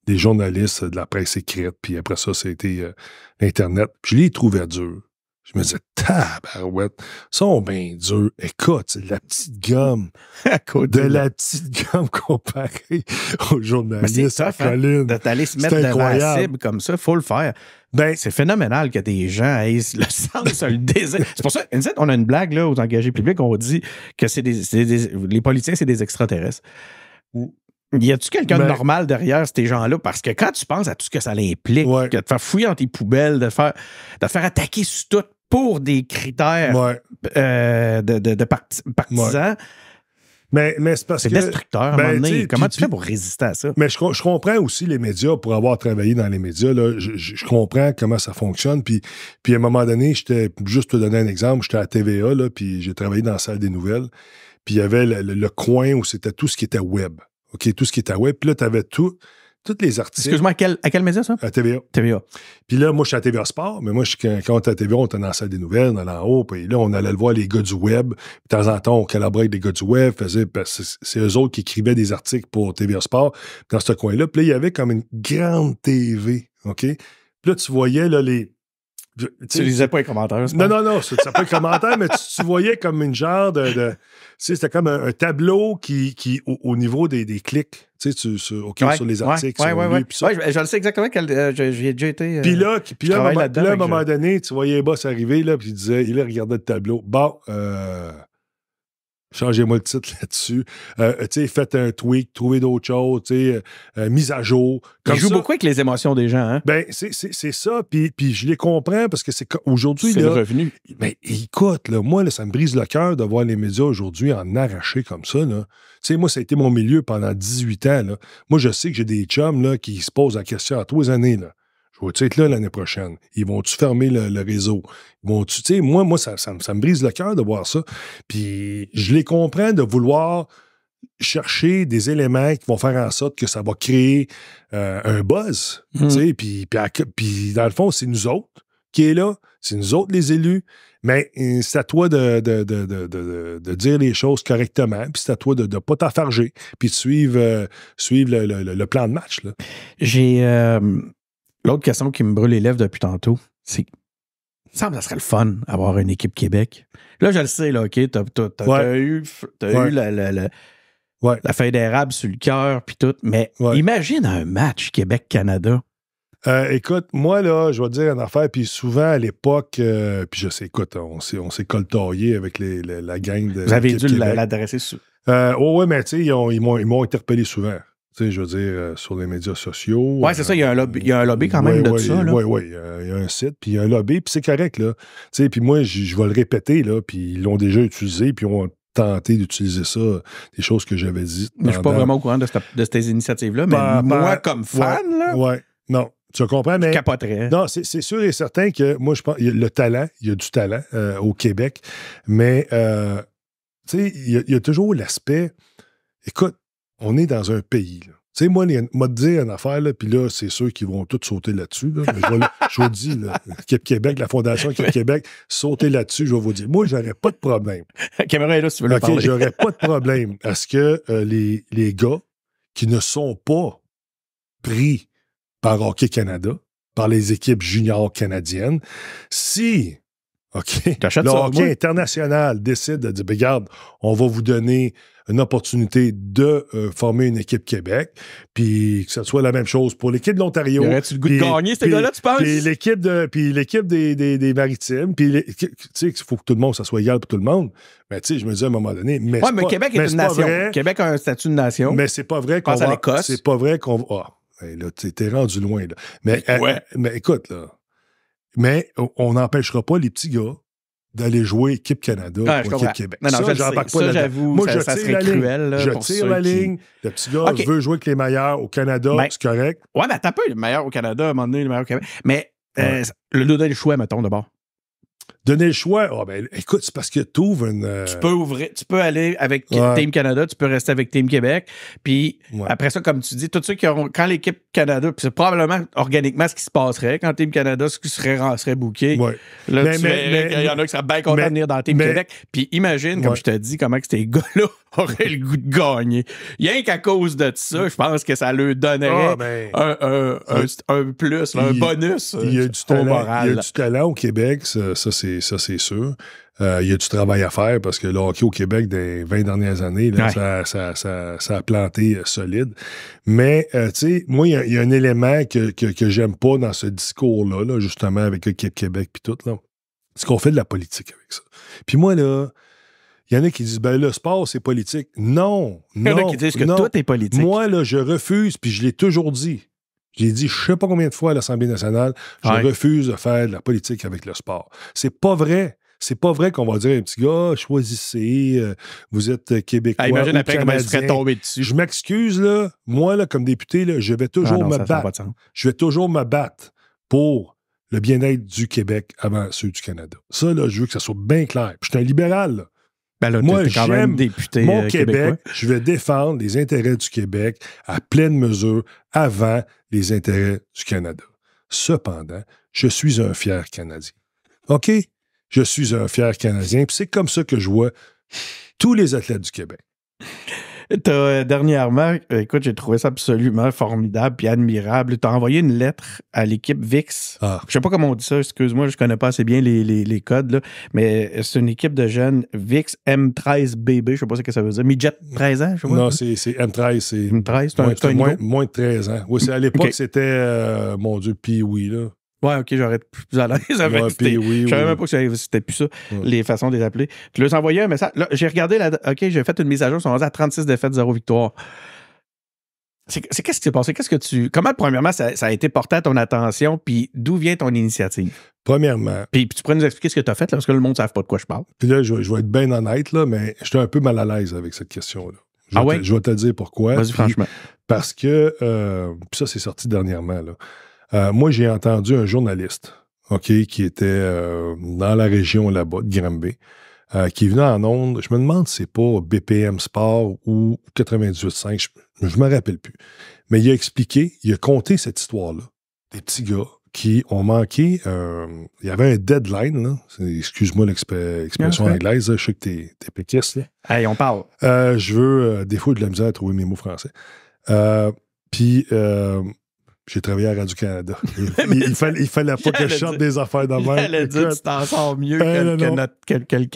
Des journalistes de la presse écrite, puis après ça, c'était euh, Internet. Puis Je les trouvais durs. Je me disais, tabarouette, sont bien durs. Écoute, de c'est la petite gomme. à côté de, la petite gomme comparée aux journalistes, à De t'aller se mettre devant la cible comme ça, faut le faire. Ben, c'est phénoménal que des gens aient le sens, le désir. C'est pour ça, on a une blague là, aux engagés publics, on dit que c'est des, les politiciens, c'est des extraterrestres. Y a-tu quelqu'un de ben normal derrière ces gens-là? Parce que quand tu penses à tout ce que ça implique, de te faire fouiller dans tes poubelles, de te faire, de faire attaquer sur tout pour des critères euh, de, de, partisans. Mais, c'est parce que. destructeur, ben, Comment tu fais pour résister à ça? Mais je, comprends aussi les médias, pour avoir travaillé dans les médias, je, comprends comment ça fonctionne. Puis, puis à un moment donné, je j'étais, juste te donner un exemple, j'étais à TVA, là, puis j'ai travaillé dans la salle des nouvelles. Puis il y avait le, coin où c'était tout ce qui était web. OK, tout ce qui était web. Puis là, tu avais tout tous les articles. Excuse-moi, à quel, à quel média ça? À TVA. TVA. Puis là, moi, je suis à TVA Sport, mais moi, quand, on était à TVA, on était dans la salle des nouvelles, on en haut, puis là, on allait le voir les gars du web. de temps en temps, on calabrait avec des gars du web, faisait, c'est eux autres qui écrivaient des articles pour TVA Sport dans ce coin-là. Puis là, il y avait comme une grande TV, OK? Puis là, tu voyais là, les tu lisais pas les commentaires. Non, non, non, ça pas les commentaires, mais tu, voyais comme une genre de. tu sais, c'était comme un, tableau qui, qui au, niveau des, des clics, tu sais, tu, sur, sur les articles. Oui, oui, oui. Je le sais exactement, qu'elle euh, j'y ai déjà été. Euh, puis là, puis à un moment, donné, tu voyais les boss arriver, là, puis il disait il regardait le tableau. Bon, euh, changez-moi le titre là-dessus. Euh, euh, faites un tweak, trouvez d'autres choses, euh, mise à jour. Comme joue beaucoup avec les émotions des gens. Hein? Ben, c'est ça, puis, je les comprends parce que c'est aujourd'hui. C'est le revenu. Ben, écoute, là, moi, ça me brise le cœur de voir les médias aujourd'hui en arracher comme ça. Là. moi, ça a été mon milieu pendant 18 ans. Moi, je sais que j'ai des chums là, qui se posent la question à trois années. Là. Vas-tu être là l'année prochaine? Ils vont-tu fermer le, réseau? Vont-tu, moi, moi ça, ça, me brise le cœur de voir ça. Puis je les comprends de vouloir chercher des éléments qui vont faire en sorte que ça va créer euh, un buzz. Mm. puis, puis, dans le fond, c'est nous autres qui est là, c'est nous autres les élus, mais euh, c'est à toi de, de, dire les choses correctement, puis c'est à toi de ne pas t'affarger, puis de suivre, euh, le, plan de match. J'ai. L'autre question qui me brûle les lèvres depuis tantôt, c'est ça me serait le fun avoir une équipe Québec. Là, je le sais, OK, t'as eu, la, feuille d'érable sur le cœur, puis tout, mais imagine un match Québec-Canada. Euh, écoute, moi, là, je vais te dire une affaire, puis souvent, à l'époque, euh, puis je sais, écoute, on s'est coltaillé avec la gang de Vous avez dû l'adresser euh, oh, ouais, mais tu sais, ils m'ont interpellé souvent. Tu sais, je veux dire, euh, sur les médias sociaux. Oui, c'est ça, il y, a un lobby, il y a un lobby quand même de ouais, ça. Oui, oui, il y a un site, puis il y a un lobby, puis c'est correct. Là. Tu sais, puis moi, je vais le répéter, là, puis ils l'ont déjà utilisé, puis ils ont tenté d'utiliser ça, des choses que j'avais dites. Mais je suis pas vraiment au courant de, ces initiatives-là, mais bah, bah, moi, comme fan, là... Ouais, non. Tu comprends, mais. Je capoterais. Non, c'est sûr et certain que moi, je pense. Le talent, il y a du talent euh, au Québec, mais, euh, tu sais, il y, a toujours l'aspect. Écoute, on est dans un pays. Tu sais, moi, m'a dit une affaire, là, puis là, c'est ceux qui vont tous sauter là-dessus. je, vous dis, l'équipe Québec, la Fondation Québec, Québec, sauter là-dessus, je vais vous dire. Moi, je j'aurais pas de problème. caméra est là si tu veux le Je j'aurais pas de problème à ce que euh, les, gars qui ne sont pas pris par Hockey Canada, par les équipes juniors canadiennes, si OK. Le hockey international décide de dire, ben, regarde, on va vous donner une opportunité de euh, former une équipe Québec, puis que ce soit la même chose pour l'équipe de l'Ontario. tu le goût de gagner, ces gars-là, tu penses? Puis l'équipe, de, puis l'équipe des, Maritimes, puis tu sais, il faut que tout le monde, ça soit égal pour tout le monde. Mais tu sais, je me disais à un moment donné, mais, ouais, mais Québec est une nation. Québec a un statut de nation. Mais c'est pas vrai qu'on C'est pas vrai qu'on va... Ah, là, t'es rendu loin, là. mais euh, écoute, là, mais on n'empêchera pas les petits gars d'aller jouer équipe Canada ah, équipe Québec. Non, non, ça, pas j'avoue, Moi, ça, je tire ça serait Cruel, je tire la ligne. Le petit gars veut jouer avec les meilleurs au Canada, ben, c'est correct. Ouais, mais t'as pas le meilleur au Canada, à un moment donné, le meilleur au Québec. Mais euh, le le le choix, mettons, d'abord. Donner le choix, oh ben, écoute, c'est parce que tu ouvres une. Euh, tu peux ouvrir, tu peux aller avec Team Canada, tu peux rester avec Team Québec. Puis après ça, comme tu dis, tous ceux qui auront. Quand l'équipe Canada, c'est probablement organiquement ce qui se passerait quand Team Canada ce qui serait, serait il y en a qui seraient bien contents de venir dans Team Québec. Puis imagine, comme je te dis, comment que ces gars-là auraient le goût de gagner. Rien qu'à cause de ça, je pense que ça leur donnerait ah, ben, un, plus, un bonus. Il y a du talent, au Québec, ça, c'est sûr. Euh, il y a du travail à faire parce que le hockey au Québec des 20 dernières années, ça, a planté euh, solide. Mais, euh, tu sais, moi, il y, a un élément que, que, j'aime pas dans ce discours-là, là, justement, avec l'équipe Québec puis tout, là. C'est qu'on fait de la politique avec ça. Puis moi, là, il y en a qui disent, ben, le sport, c'est politique. Non, non. Il y en a qui disent que tout est politique. Moi, là, je refuse, puis je l'ai toujours dit. J'ai dit, je sais pas combien de fois à l'Assemblée nationale, je refuse de faire de la politique avec le sport. C'est pas vrai. C'est pas vrai qu'on va dire à un petit gars, ah, choisissez, euh, vous êtes québécois. Ah, imagine comment il serait tombé dessus. Je m'excuse, là. Moi, là, comme député, je vais toujours ah me battre. Je vais toujours me battre pour le bien-être du Québec avant ceux du Canada. Ça, je veux que ça soit bien clair. je suis un libéral, ben Moi, j'aime mon euh, Québec. Je vais défendre les intérêts du Québec à pleine mesure avant les intérêts du Canada. Cependant, je suis un fier Canadien. OK? Je suis un fier Canadien. c'est comme ça que je vois tous les athlètes du Québec. As, euh, dernièrement, euh, écoute, j'ai trouvé ça absolument formidable et admirable. Tu as envoyé une lettre à l'équipe VIX. je ah. Je sais pas comment on dit ça, excuse-moi, je connais pas assez bien les, codes, mais euh, c'est une équipe de jeunes VIX M13BB. Je sais pas ce que ça veut dire. Midget 13 ans, je sais pas. Non, c'est M13. C'est M13, c'est moins, moins, de 13 ans. Oui, à l'époque, c'était, mon Dieu, puis oui, là. Ouais, ok, j'aurais été plus à l'aise avec. je savais même pas que c'était plus ça, les façons de les appeler. Je leur ai envoyé un message. j'ai regardé, la, ok, j'ai fait une mise à jour, ils sont à 36 défaites, 0 victoire. C'est qu'est-ce qui s'est passé? Qu'est-ce que tu. Comment, premièrement, ça, a été porté à ton attention, puis d'où vient ton initiative? Premièrement. Puis, tu pourrais nous expliquer ce que tu as fait, là, parce que le monde ne savent pas de quoi je parle. Puis là, je, vais être bien honnête, là, mais j'étais un peu mal à l'aise avec cette question-là. Je, ah je vais te dire pourquoi. Vas-y, franchement. Parce que. Euh, puis ça, c'est sorti dernièrement, là. Euh, moi, j'ai entendu un journaliste, OK, qui était euh, dans la région là-bas, de Granby, euh, qui venait en Onde. Je me demande si c'est pas BPM Sport ou 98.5, je ne me rappelle plus. Mais il a expliqué, il a compté cette histoire-là. Des petits gars qui ont manqué. il y avait un deadline, excuse-moi l'expression anglaise, je sais que t'es péquiste. Hey, on parle. je veux, des fois, de la misère à trouver mes mots français. Puis j'ai travaillé à Radio-Canada. Il, il, fallait, il fallait pas que je chante des affaires de même. Fallait dire dit, tu t'en mieux que, euh, notre, que, le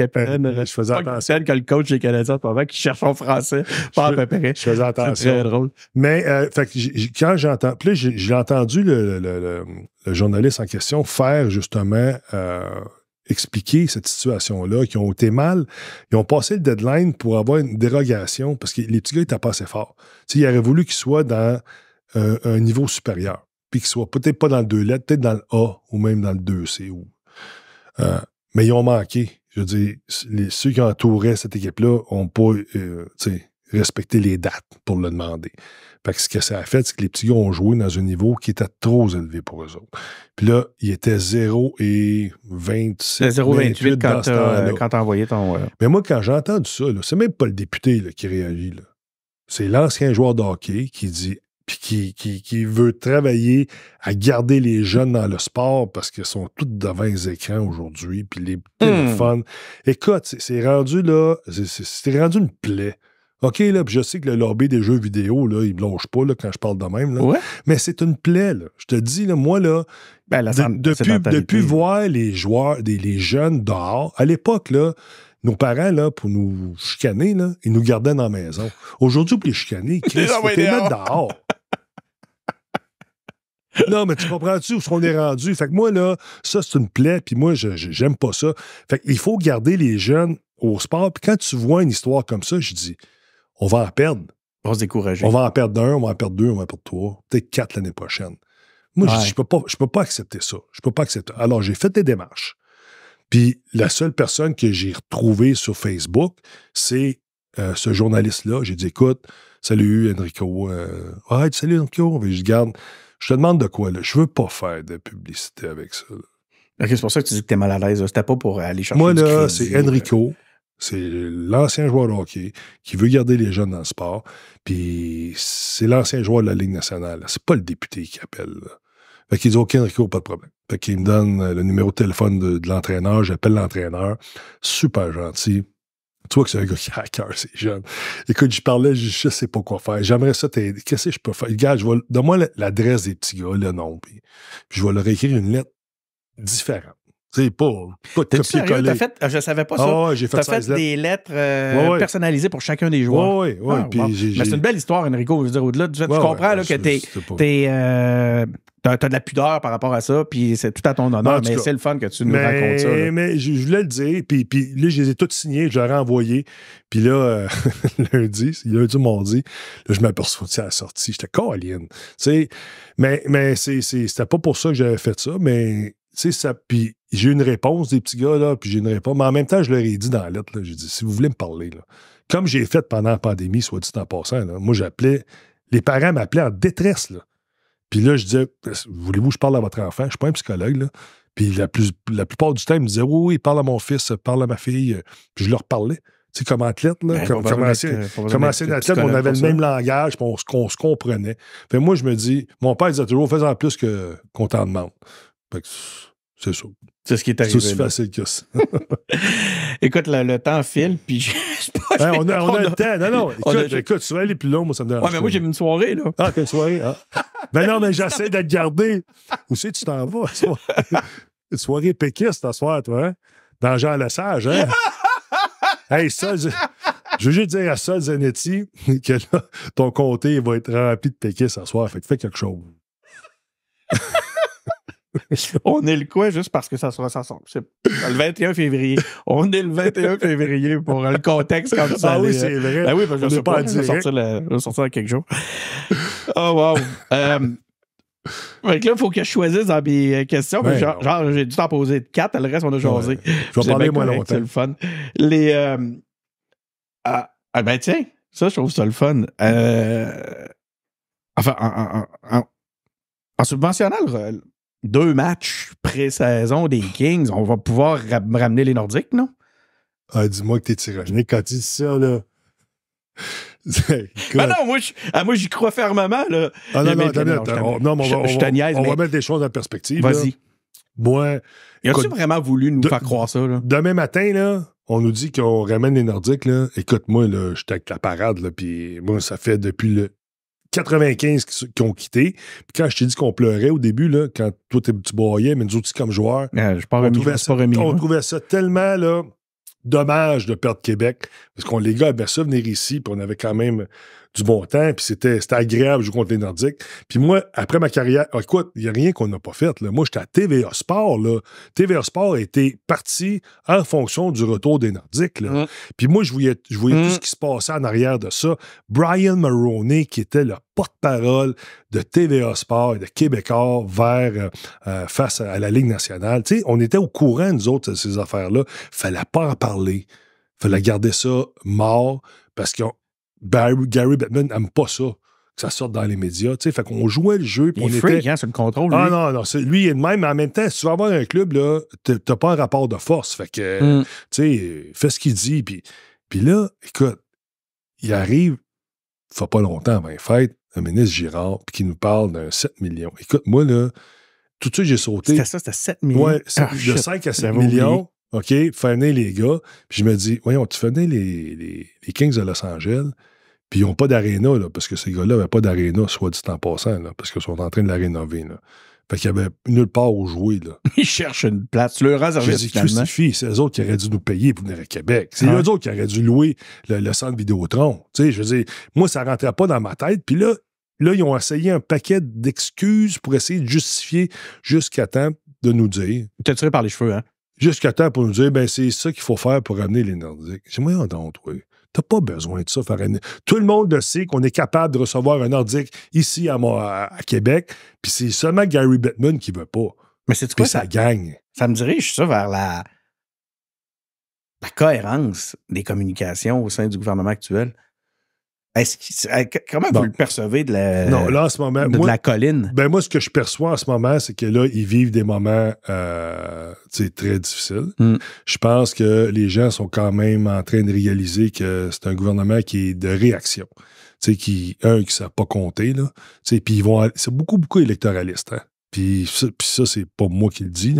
euh, je faisais attention. Que le coach des Canadiens, pas qui cherchent en français, pas je, à peu près. Je faisais attention. C'est très drôle. Mais euh, fait que quand j'entends. Puis là, j'ai entendu le, journaliste en question faire justement expliquer cette situation-là, qui ont été mal. Ils ont passé le deadline pour avoir une dérogation parce que les petits gars étaient pas assez forts. ils auraient voulu qu'ils soient dans euh, un, niveau supérieur. Puis qu'ils soit peut-être pas dans le 2 lettres, peut-être dans le A ou même dans le 2C. Euh, mais ils ont manqué. Je veux dire, ceux qui entouraient cette équipe-là n'ont pas euh, respecté les dates pour le demander. Parce que ce que ça a fait, c'est que les petits gars ont joué dans un niveau qui était trop élevé pour eux autres. Puis là, il était 0 et 27. quand tu as envoyé ton. Mais moi, quand j'ai entendu ça, c'est même pas le député qui réagit. C'est l'ancien joueur de hockey qui dit puis qui, veut travailler à garder les jeunes dans le sport parce qu'ils sont tous devant les écrans aujourd'hui, puis les hmm. téléphones. Écoute, c'est rendu là, c'est rendu une plaie. OK, là, je sais que le lobby des jeux vidéo, là, il ne pas là, quand je parle de même. Mais c'est une plaie, là. Je te dis, là, moi, là, ben, depuis, voir les joueurs, les, jeunes dehors, à l'époque, là, nos parents, là, pour nous chicaner, ils nous gardaient dans la maison. Aujourd'hui, pour les chicaner, ils faut dehors non, mais tu comprends-tu où on est rendu? Fait que moi, là, ça, c'est une plaie, puis moi, j'aime pas ça. Fait qu'il faut garder les jeunes au sport. Puis quand tu vois une histoire comme ça, je dis, on va en perdre. On va se décourager. On va en perdre d'un, on va en perdre deux, on va en perdre trois, peut-être quatre l'année prochaine. Moi, je dis, je peux pas, je peux pas accepter ça. Je peux pas accepter. Alors, j'ai fait des démarches. Puis la seule personne que j'ai retrouvée sur Facebook, c'est euh, ce journaliste-là. J'ai dit, écoute, salut Enrico. Euh, ouais, salut Enrico. je garde je te demande de quoi, là. Je veux pas faire de publicité avec ça. c'est pour ça que tu dis que t'es mal à l'aise. C'était pas pour aller chercher Moi, là, c'est Enrico. Euh. C'est l'ancien joueur de hockey qui veut garder les jeunes dans le sport. Puis c'est l'ancien joueur de la Ligue nationale. C'est pas le député qui appelle. Là. Fait qu'ils OK, Enrico, pas de problème. Fait qu'il me donne le numéro de téléphone de l'entraîneur. J'appelle l'entraîneur. Super gentil. Tu vois que c'est un gars qui a à cœur, c'est jeune. Écoute, je parlais, je, ne sais pas quoi faire. J'aimerais ça t'aider. Qu'est-ce que je peux faire? Gars, donne-moi l'adresse des petits gars, le nom, puis, je vais leur écrire une lettre différente. C'est pas, pas de copier-coller. Ah, je savais pas ah ça. Ah j'ai fait, as fait des lettres euh, personnalisées pour chacun des joueurs. Oui, oui. Ah, Mais c'est une belle histoire, Enrico. Je veux dire, au-delà du fait, je comprends là, que t'es, euh, tu as, de la pudeur par rapport à ça, puis c'est tout à ton honneur, mais c'est le fun que tu nous racontes ça. Mais je, voulais le dire, puis, puis là, je les ai toutes signées, je leur ai puis là, euh, lundi, lundi, mardi, là, je m'aperçois, à la sortie, j'étais colline, tu sais, mais, mais c'était pas pour ça que j'avais fait ça, mais tu sais, ça, puis j'ai une réponse des petits gars, là, puis j'ai une réponse, mais en même temps, je leur ai dit dans la lettre, j'ai dit, si vous voulez me parler, comme j'ai fait pendant la pandémie, soit dit en passant, moi, j'appelais, les parents m'appelaient en détresse, là. Puis là, je disais, voulez-vous que je parle à votre enfant? Je ne suis pas un psychologue, là. Puis la, plus, la plupart du temps, ils me disaient, oui, oui, parle à mon fils, parle à ma fille. Puis je leur parlais. Tu sais, comme athlète, là, ben, comme, comme, athlète, on avait le même langage, puis on, se comprenait. Fait moi, je me dis, mon père disait toujours, fais-en plus que, qu'on t'en demande. Fait que c'est ça. C'est ce qui est arrivé. C'est aussi facile que ça. Écoute, le, temps file, puis on, a, on, a, le temps. Non, non. Écoute, a... écoute elle les plus long, moi, ça me dérange. Ouais, mais moi, j'ai une soirée, là. Ah, quelle soirée. Mais ah. ben non, mais j'essaie d'être gardé. Où c'est tu t'en vas? Soirée... une soirée péquiste, ce soir, toi, hein? Dans Jean Lesage, hein? hey, ça, je... veux juste dire à ça Zanetti que là, ton comté va être rempli de péquistes ce soir. Fait que fais quelque chose. on est le quoi juste parce que ça sera ça son. C'est le 21 février. On est le 21 février pour le contexte comme ah ça. Ah oui, c'est euh. vrai. Ben oui, je ne pas, pas sortir vais sortir dans quelques jours. Oh, wow. Euh, là, il faut que je choisisse dans mes euh, questions. genre, j'ai j'ai dû t'en poser quatre, le reste, on a jasé. je vais parler moins longtemps. C'est le fun. Les. Ah, ah, ben tiens, ça, je trouve ça le fun. enfin, en, en, subventionnant le, deux matchs pré-saison des Kings, on va pouvoir ramener les Nordiques, non? Ah, dis-moi que t'es tyrannique quand tu dis ça, là. Ben ah non, moi, j'y crois fermement, là. Ah non, non, non, on, va, on, va mettre des choses en perspective. Vas-y. Moi. Y a-tu vraiment voulu nous faire croire ça, là? Demain matin, là, on nous dit qu'on ramène les Nordiques, là. Écoute, moi, là, suis avec la parade, là, puis moi, ça fait depuis le 95 qui, ont quitté. Puis quand je t'ai dit qu'on pleurait au début, là, quand toi, tu boyais, mais nous autres, comme joueurs, on, trouvait ça, tellement dommage de perdre Québec. Parce qu'on les gars à ça venir ici, puis on avait quand même du bon temps, puis c'était agréable jouer contre les Nordiques. Puis moi, après ma carrière, ah, écoute, il n'y a rien qu'on n'a pas fait. Là. Moi, j'étais à TVA Sport. Là. TVA Sport était parti en fonction du retour des Nordiques. Mm. Puis moi, je voyais, je tout mm. ce qui se passait en arrière de ça. Brian Maroney, qui était le porte-parole de TVA Sport et de Québécois vers euh, euh, face à, la Ligue nationale. on était au courant, nous autres, de ces affaires-là. Fallait pas en parler. Fallait garder ça mort parce qu'on Gary Batman n'aime pas ça que ça sorte dans les médias. sais. Fait qu'on jouait le jeu. Il on est était... Hein, le contrôle. Ah non, non, lui, il est de même, mais en même temps, si tu vas avoir un club, là, t'as pas un rapport de force. Fait que, mm. tu sais, fais ce qu'il dit. Puis, puis là, écoute, il arrive, faut pas longtemps avant les fêtes, un ministre Girard, puis qui nous parle d'un 7 millions. Écoute, moi, là, tout de suite, j'ai sauté. C'était ça, c'était 7 millions. Ouais, ah, de 5 à 7 millions. OK, fais les gars. Puis je me dis, voyons, tu fais les, les, Kings de Los Angeles, puis ils n'ont pas d'aréna, parce que ces gars-là n'avaient pas d'aréna, soit dit en passant, parce qu'ils sont en train de la rénover. Fait qu'il n'y avait nulle part où jouer. Ils cherchent une place. leur as c'est eux autres qui auraient dû nous payer pour venir à Québec. C'est ah. eux autres qui auraient dû louer le, centre Vidéotron. Tu je veux moi, ça ne rentrait pas dans ma tête. Puis là, là, ils ont essayé un paquet d'excuses pour essayer de justifier jusqu'à temps de nous dire. Tu tiré par les cheveux, hein? jusqu'à temps pour nous dire, ben c'est ça qu'il faut faire pour amener les Nordiques. J'ai moyen d'entendre, oui. T'as pas besoin de ça, Farine. Tout le monde le sait qu'on est capable de recevoir un Nordique ici à, Québec, puis c'est seulement Gary Bettman qui veut pas. Mais c'est quoi? ça gagne. Ça me dirige ça vers la, la cohérence des communications au sein du gouvernement actuel comment vous le percevez de la, ce moment, colline? Ben moi, ce que je perçois en ce moment, c'est que là, ils vivent des moments euh, très difficiles. Mm. Je pense que les gens sont quand même en train de réaliser que c'est un gouvernement qui est de réaction. Qui, un, qui ne savent pas compté. C'est beaucoup, beaucoup électoraliste. Hein. Puis ça, puis ça c'est pas moi qui le dis.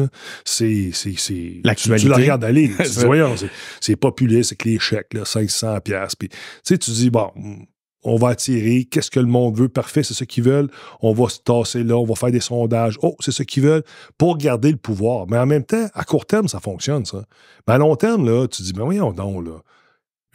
C'est, c'est, c'est, tu, la regardes aller. tu dis, voyons, c'est, populiste c'est que les chèques, là, 500 pièces Puis tu sais, tu dis, bon, on va attirer, qu'est-ce que le monde veut, parfait, c'est ce qu'ils veulent, on va se tasser là, on va faire des sondages, oh, c'est ce qu'ils veulent, pour garder le pouvoir. Mais en même temps, à court terme, ça fonctionne, ça. Mais à long terme, là, tu dis, mais ben voyons donc, là,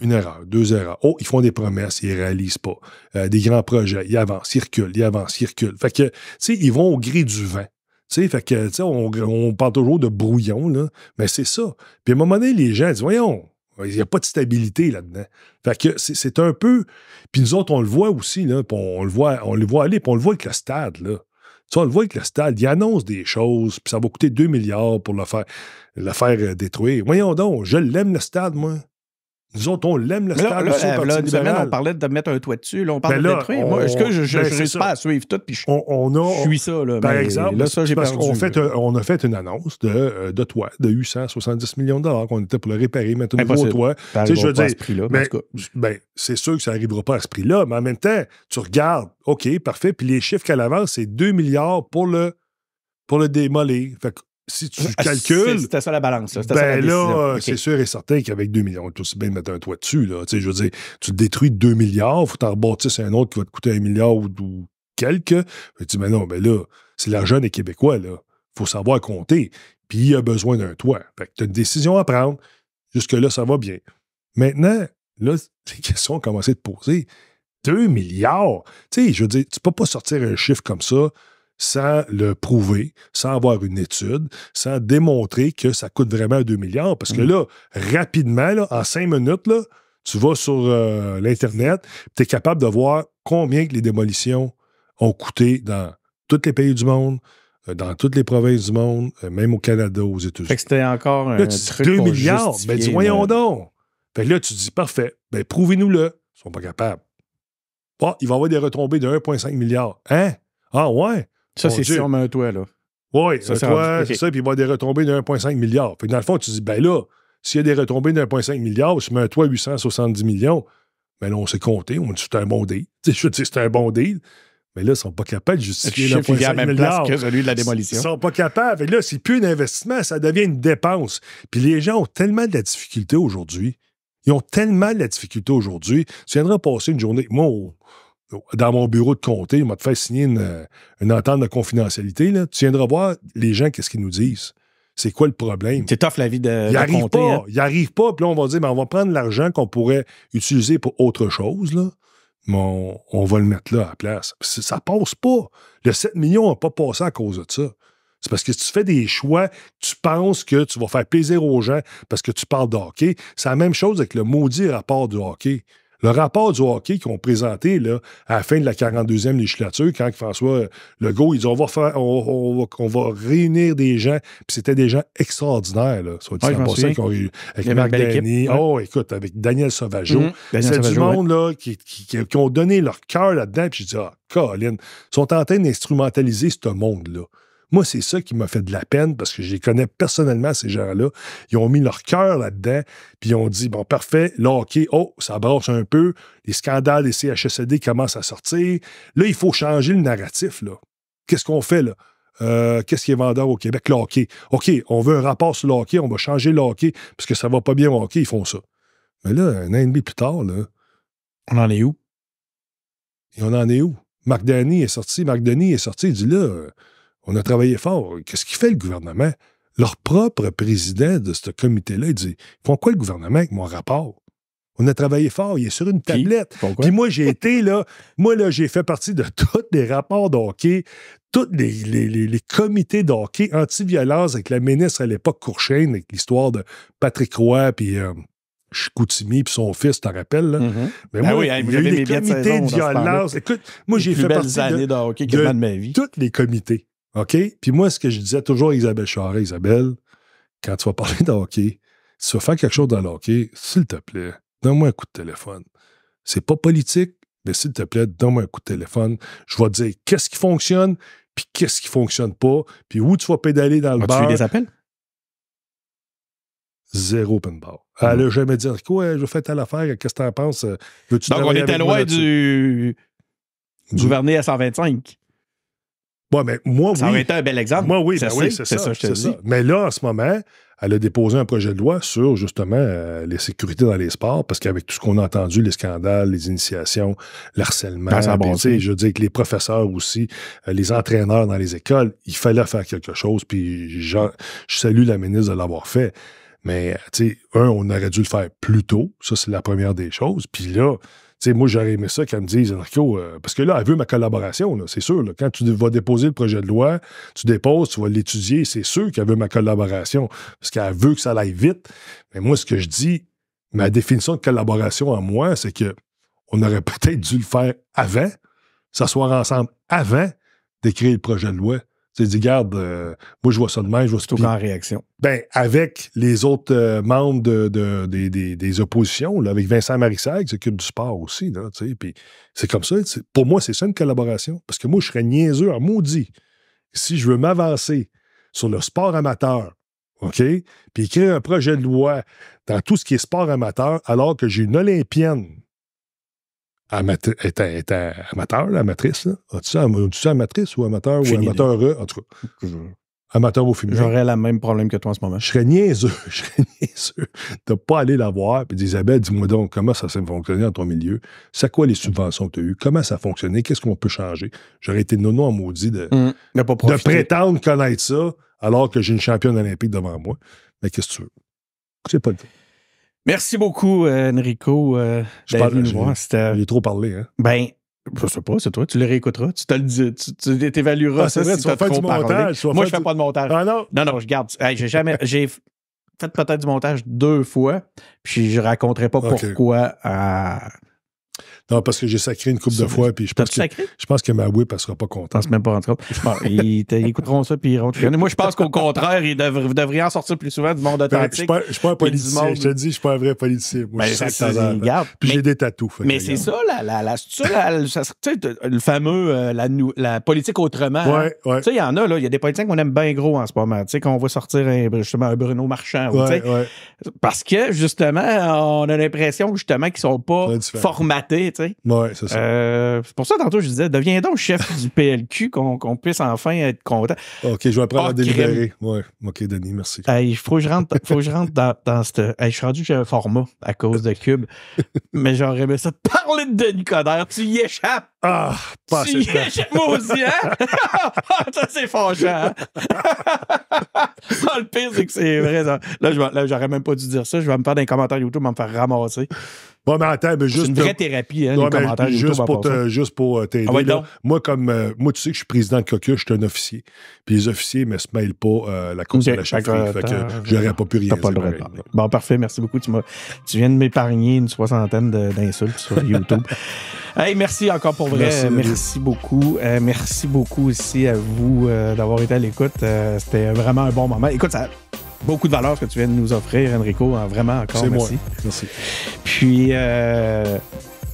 une erreur, deux erreurs. Oh, ils font des promesses, ils ne réalisent pas. Euh, des grands projets, ils avancent, ils reculent, ils avancent, ils reculent. Fait que, tu sais, ils vont au gré du vent. Tu sais, fait que, tu sais, on, on, parle toujours de brouillon, là, mais c'est ça. Puis à un moment donné, les gens disent, voyons, il n'y a pas de stabilité là-dedans. Fait que c'est un peu. Puis nous autres, on le voit aussi, là, on, le voit, on le voit aller, puis on le voit avec le stade, là. Tu on le voit avec le stade, il annonce des choses, puis ça va coûter 2 milliards pour faire, le faire euh, détruire. Voyons donc, je l'aime le stade, moi disons autres, on l'aime, le stade. Là, là, eh, là, on parlait de mettre un toit dessus. Là, on parle ben de détruire. Moi, est-ce que je, je, ben, pas à suivre tout? Puis je, suis ça. Là, par exemple, parce qu'on fait, on a fait une annonce de, euh, de toit de 870 millions de dollars qu'on était pour le réparer, mettre un nouveau toit. Tu sais, je c'est sûr que ça n'arrivera pas à ce prix-là, mais en même temps, tu regardes, OK, parfait. Puis les chiffres qu'elle avance, c'est 2 milliards pour le, pour le démolir. Fait si tu euh, calcules. C'était ça la balance. Ben euh, c'est sûr et certain qu'avec 2 millions, on est aussi bien de mettre un toit dessus. Tu je veux dire, tu détruis 2 milliards, il faut t'en rebâtir un autre qui va te coûter un milliard ou, quelques. Tu dis, mais non, mais là, c'est l'argent des Québécois. Il faut savoir compter. Puis il a besoin d'un toit. Fait tu as une décision à prendre. Jusque-là, ça va bien. Maintenant, là, les questions ont commencé à te poser. 2 milliards. Tu sais, je veux dire, tu peux pas sortir un chiffre comme ça sans le prouver, sans avoir une étude, sans démontrer que ça coûte vraiment 2 milliards. Parce que mm. là, rapidement, là, en 5 minutes, là, tu vas sur euh, l'Internet, tu es capable de voir combien les démolitions ont coûté dans tous les pays du monde, euh, dans toutes les provinces du monde, euh, même au Canada, aux États-Unis. Fait que c'était encore un 2 milliards, ben, dis, voyons donc. Fait là, tu dis, parfait, ben, prouvez-nous-le. Ils sont pas capables. Ah, il va y avoir des retombées de 1,5 milliard. Hein? Ah ouais? Ça, c'est si on met un toit, là. Oui, ça, c'est okay. ça, puis il va y avoir des retombées de 1,5 milliard. Fait que dans le fond, tu dis, ben là, s'il y a des retombées de 1,5 milliard, on mets un toit 870 millions, ben là, on s'est compté, on dit, c'est un bon deal. tu je dis, c'est un bon deal. Mais là, ils ne sont pas capables de justifier le chiffre même place que celui de la démolition. Ils ne sont pas capables. Et là, c'est plus un investissement, ça devient une dépense. Puis les gens ont tellement de la difficulté aujourd'hui. Ils ont tellement de la difficulté aujourd'hui. Tu viendras passer une journée. Moi, dans mon bureau de comté, il m'a fait signer euh, une, entente de confidentialité. Là. Tu viendras voir les gens, qu'est-ce qu'ils nous disent. C'est quoi le problème? C'est tough la vie de. Il arrive pas. Hein. Il pas. Puis là, on va dire, mais on va prendre l'argent qu'on pourrait utiliser pour autre chose, là, mais on, va le mettre là à la place. Ça passe pas. Le 7 millions n'a pas passé à cause de ça. C'est parce que si tu fais des choix, tu penses que tu vas faire plaisir aux gens parce que tu parles de hockey. C'est la même chose avec le maudit rapport du hockey. Le rapport du hockey qu'on présentait présenté là, à la fin de la 42e législature, quand François Legault, ils dit on va, on, va, réunir des gens, puis c'était des gens extraordinaires, là, soit dit avec Marc oh, écoute, avec Daniel Sauvageau. Mhm. C'est du monde là, qui, ont donné leur cœur là-dedans, puis je ah, Colin, ils sont en train d'instrumentaliser ce monde-là. Moi, c'est ça qui m'a fait de la peine parce que je les connais personnellement, ces gens-là. Ils ont mis leur cœur là-dedans, puis ils ont dit bon, parfait, là, oh, ça brosse un peu, les scandales des CHSD commencent à sortir. Là, il faut changer le narratif, là. Qu'est-ce qu'on fait, là? Euh, qu'est-ce qui est vendeur au Québec? L'hockey. OK, on veut un rapport sur l'hockey, on va changer l'hockey, parce que ça va pas bien au hockey, ils font ça. Mais là, un an et demi plus tard, là. On en est où? Et on en est où? Marc est sorti, Marc est sorti, il dit là, on a travaillé fort. Qu'est-ce qu'il fait le gouvernement? Leur propre président de ce comité-là, il dit Ils font quoi le gouvernement avec mon rapport? On a travaillé fort, il est sur une tablette. Puis, moi, j'ai été là, moi, là, j'ai fait partie de tous les rapports d'hockey, tous les, comités d'hockey anti-violence avec la ministre à l'époque, Courchaine, avec l'histoire de Patrick Roy, puis euh, puis son fils, t'en rappelles, là. Mm-hmm. Mais ben moi, hein, les comités de, violence. Écoute, moi, j'ai fait partie de, tous les comités. OK? Puis moi, ce que je disais toujours à Isabelle Charest, Isabelle, quand tu vas parler de hockey, si tu vas faire quelque chose dans le hockey, s'il te plaît, donne-moi un coup de téléphone. C'est pas politique, mais s'il te plaît, donne-moi un coup de téléphone. Je vais te dire qu'est-ce qui fonctionne, puis qu'est-ce qui fonctionne pas, puis où tu vas pédaler dans le As-tu as des appels? Zéro open bar. Ah Elle jamais dit quoi, je fais telle affaire, qu'est-ce que t'en penses? Donc, on était loin du gouverner à 125 mais moi, ça aurait été un bel exemple. Moi, oui, ben c'est ça, Mais là, en ce moment, elle a déposé un projet de loi sur justement euh, les sécurités dans les sports, parce qu'avec tout ce qu'on a entendu, les scandales, les initiations, l'harcèlement, ben, je veux dire que les professeurs aussi, euh, les entraîneurs dans les écoles, il fallait faire quelque chose. Puis je, salue la ministre de l'avoir fait. Mais, tu sais, un, on aurait dû le faire plus tôt. Ça, c'est la première des choses. Puis là, moi, j'aurais aimé ça qu'elle me dise, Enrico, euh, parce que là, elle veut ma collaboration, c'est sûr. quand tu vas déposer le projet de loi, tu déposes, tu vas l'étudier, c'est sûr qu'elle veut ma collaboration, parce qu'elle veut que ça aille vite. Mais moi, ce que je dis, ma définition de collaboration en moi, c'est que on aurait peut-être dû le faire avant, s'asseoir ensemble avant d'écrire le projet de loi. Tu dis, garde, euh, moi, je vois ça demain, Je vois ça tout. en réaction. Ben, avec les autres euh, membres de, des, oppositions, là, avec Vincent Marissal qui s'occupe du sport aussi, Puis c'est comme ça. Pour moi, c'est ça une collaboration. Parce que moi, je serais niaiseux à maudit si je veux m'avancer sur le sport amateur, OK? Puis écrire un projet de loi dans tout ce qui est sport amateur, alors que j'ai une Olympienne amateur, amatrice. As-tu ça, amatrice ou amateur ou amateur heureux, En tout cas, amateur au film. J'aurais le même problème que toi en ce moment. Je serais niaiseux, je serais niaiseux de pas aller la voir et Isabelle, dis-moi donc, comment ça s'est fonctionné dans ton milieu? C'est quoi les subventions que tu as eues? Comment ça a fonctionné? Qu'est-ce qu'on peut changer? J'aurais été nono en maudit de, hum, prétendre connaître ça alors que j'ai une championne olympique devant moi. Mais qu'est-ce que tu veux? C'est pas le cas. Merci beaucoup, euh, Enrico. Euh, je parle, nous voir. est euh, trop parlé. Hein? Ben, je sais pas, c'est toi, tu le réécouteras, tu te le tu t'évalueras ah, C'est vrai, si tu vas faire du parlé. montage. Moi, je fais pas de montage. Ah, non? Non, non, je garde. j'ai jamais. j'ai fait peut-être du montage deux fois, puis je raconterai pas pourquoi. Non, parce que j'ai sacré une coupe de fois, puis je pense, que, je pense que ma whip, elle sera pas contente. même pas rentrer. ils, ils écouteront ça, puis ils rentreront. Moi, je pense qu'au contraire, ils devraient, en sortir plus souvent du monde ben, authentique. je ne suis pas un politicien, je te dis, je suis pas un vrai politicien. Moi, ben, ça, Puis j'ai des tatous. Mais c'est ça, la, la, la, le fameux, euh, la, politique autrement. Hein. Tu sais, il y en a, là, il y a des politiciens qu'on aime bien gros en ce moment. Tu sais, qu'on va sortir un, justement un Bruno Marchand. parce que, justement, on a l'impression, justement, qu'ils sont pas formatés c'est ça. Euh, c'est pour ça, tantôt, je disais, deviens donc chef du PLQ, qu'on puisse enfin être content. OK, je vais apprendre à ah, délibérer. Ouais. OK, Denis, merci. Il faut que je rentre, faut que je dans, ce. je suis rendu que j'ai un format à cause de Cube, mais j'aurais aimé ça. Parler de Denis Coderre, tu y échappes. Ah, tu y échappes, aussi hein? Ah, ça, c'est fâchant. Hein? Ah, le pire, c'est que c'est vrai. Ça. Là, j'aurais même pas dû dire ça. Je vais me faire des commentaires YouTube, je vais me faire ramasser. Bon, mais attends, mais juste. C'est une vraie thérapie, hein, juste, pour juste euh, pour t'aider. Ah moi, comme euh, moi, tu sais que je suis président de COCU, je suis un officier. Puis les officiers ne se mêlent pas euh, la cause de la chefferie. Je fait que pas pu rien pas Bon, parfait, merci beaucoup. Tu, viens de m'épargner une soixantaine d'insultes sur YouTube. hey, merci encore pour vrai. merci beaucoup. merci beaucoup aussi à vous d'avoir été à l'écoute. C'était vraiment un bon moment. Écoute, ça beaucoup de valeur que tu viens de nous offrir, Enrico. Ah, vraiment, encore merci. Moi. Merci. Puis, euh,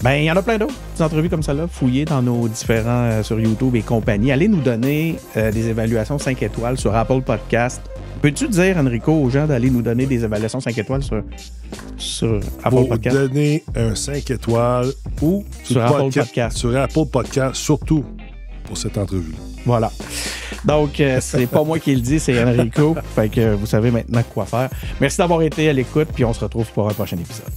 ben, il y en a plein d'autres, des entrevues comme ça là fouillées dans nos différents euh, sur YouTube et compagnie. Allez nous donner euh, des évaluations 5 étoiles sur Apple Podcast. Peux-tu dire, Enrico, aux gens d'aller nous donner des évaluations 5 étoiles sur, sur Apple Podcast? donner un 5 étoiles ou sur, Apple podcast, Sur Apple Podcast, surtout pour cette entrevue voilà. Donc, euh, c'est pas moi qui le dis, c'est Enrico. Fait que vous savez maintenant quoi faire. Merci d'avoir été à l'écoute, puis on se retrouve pour un prochain épisode.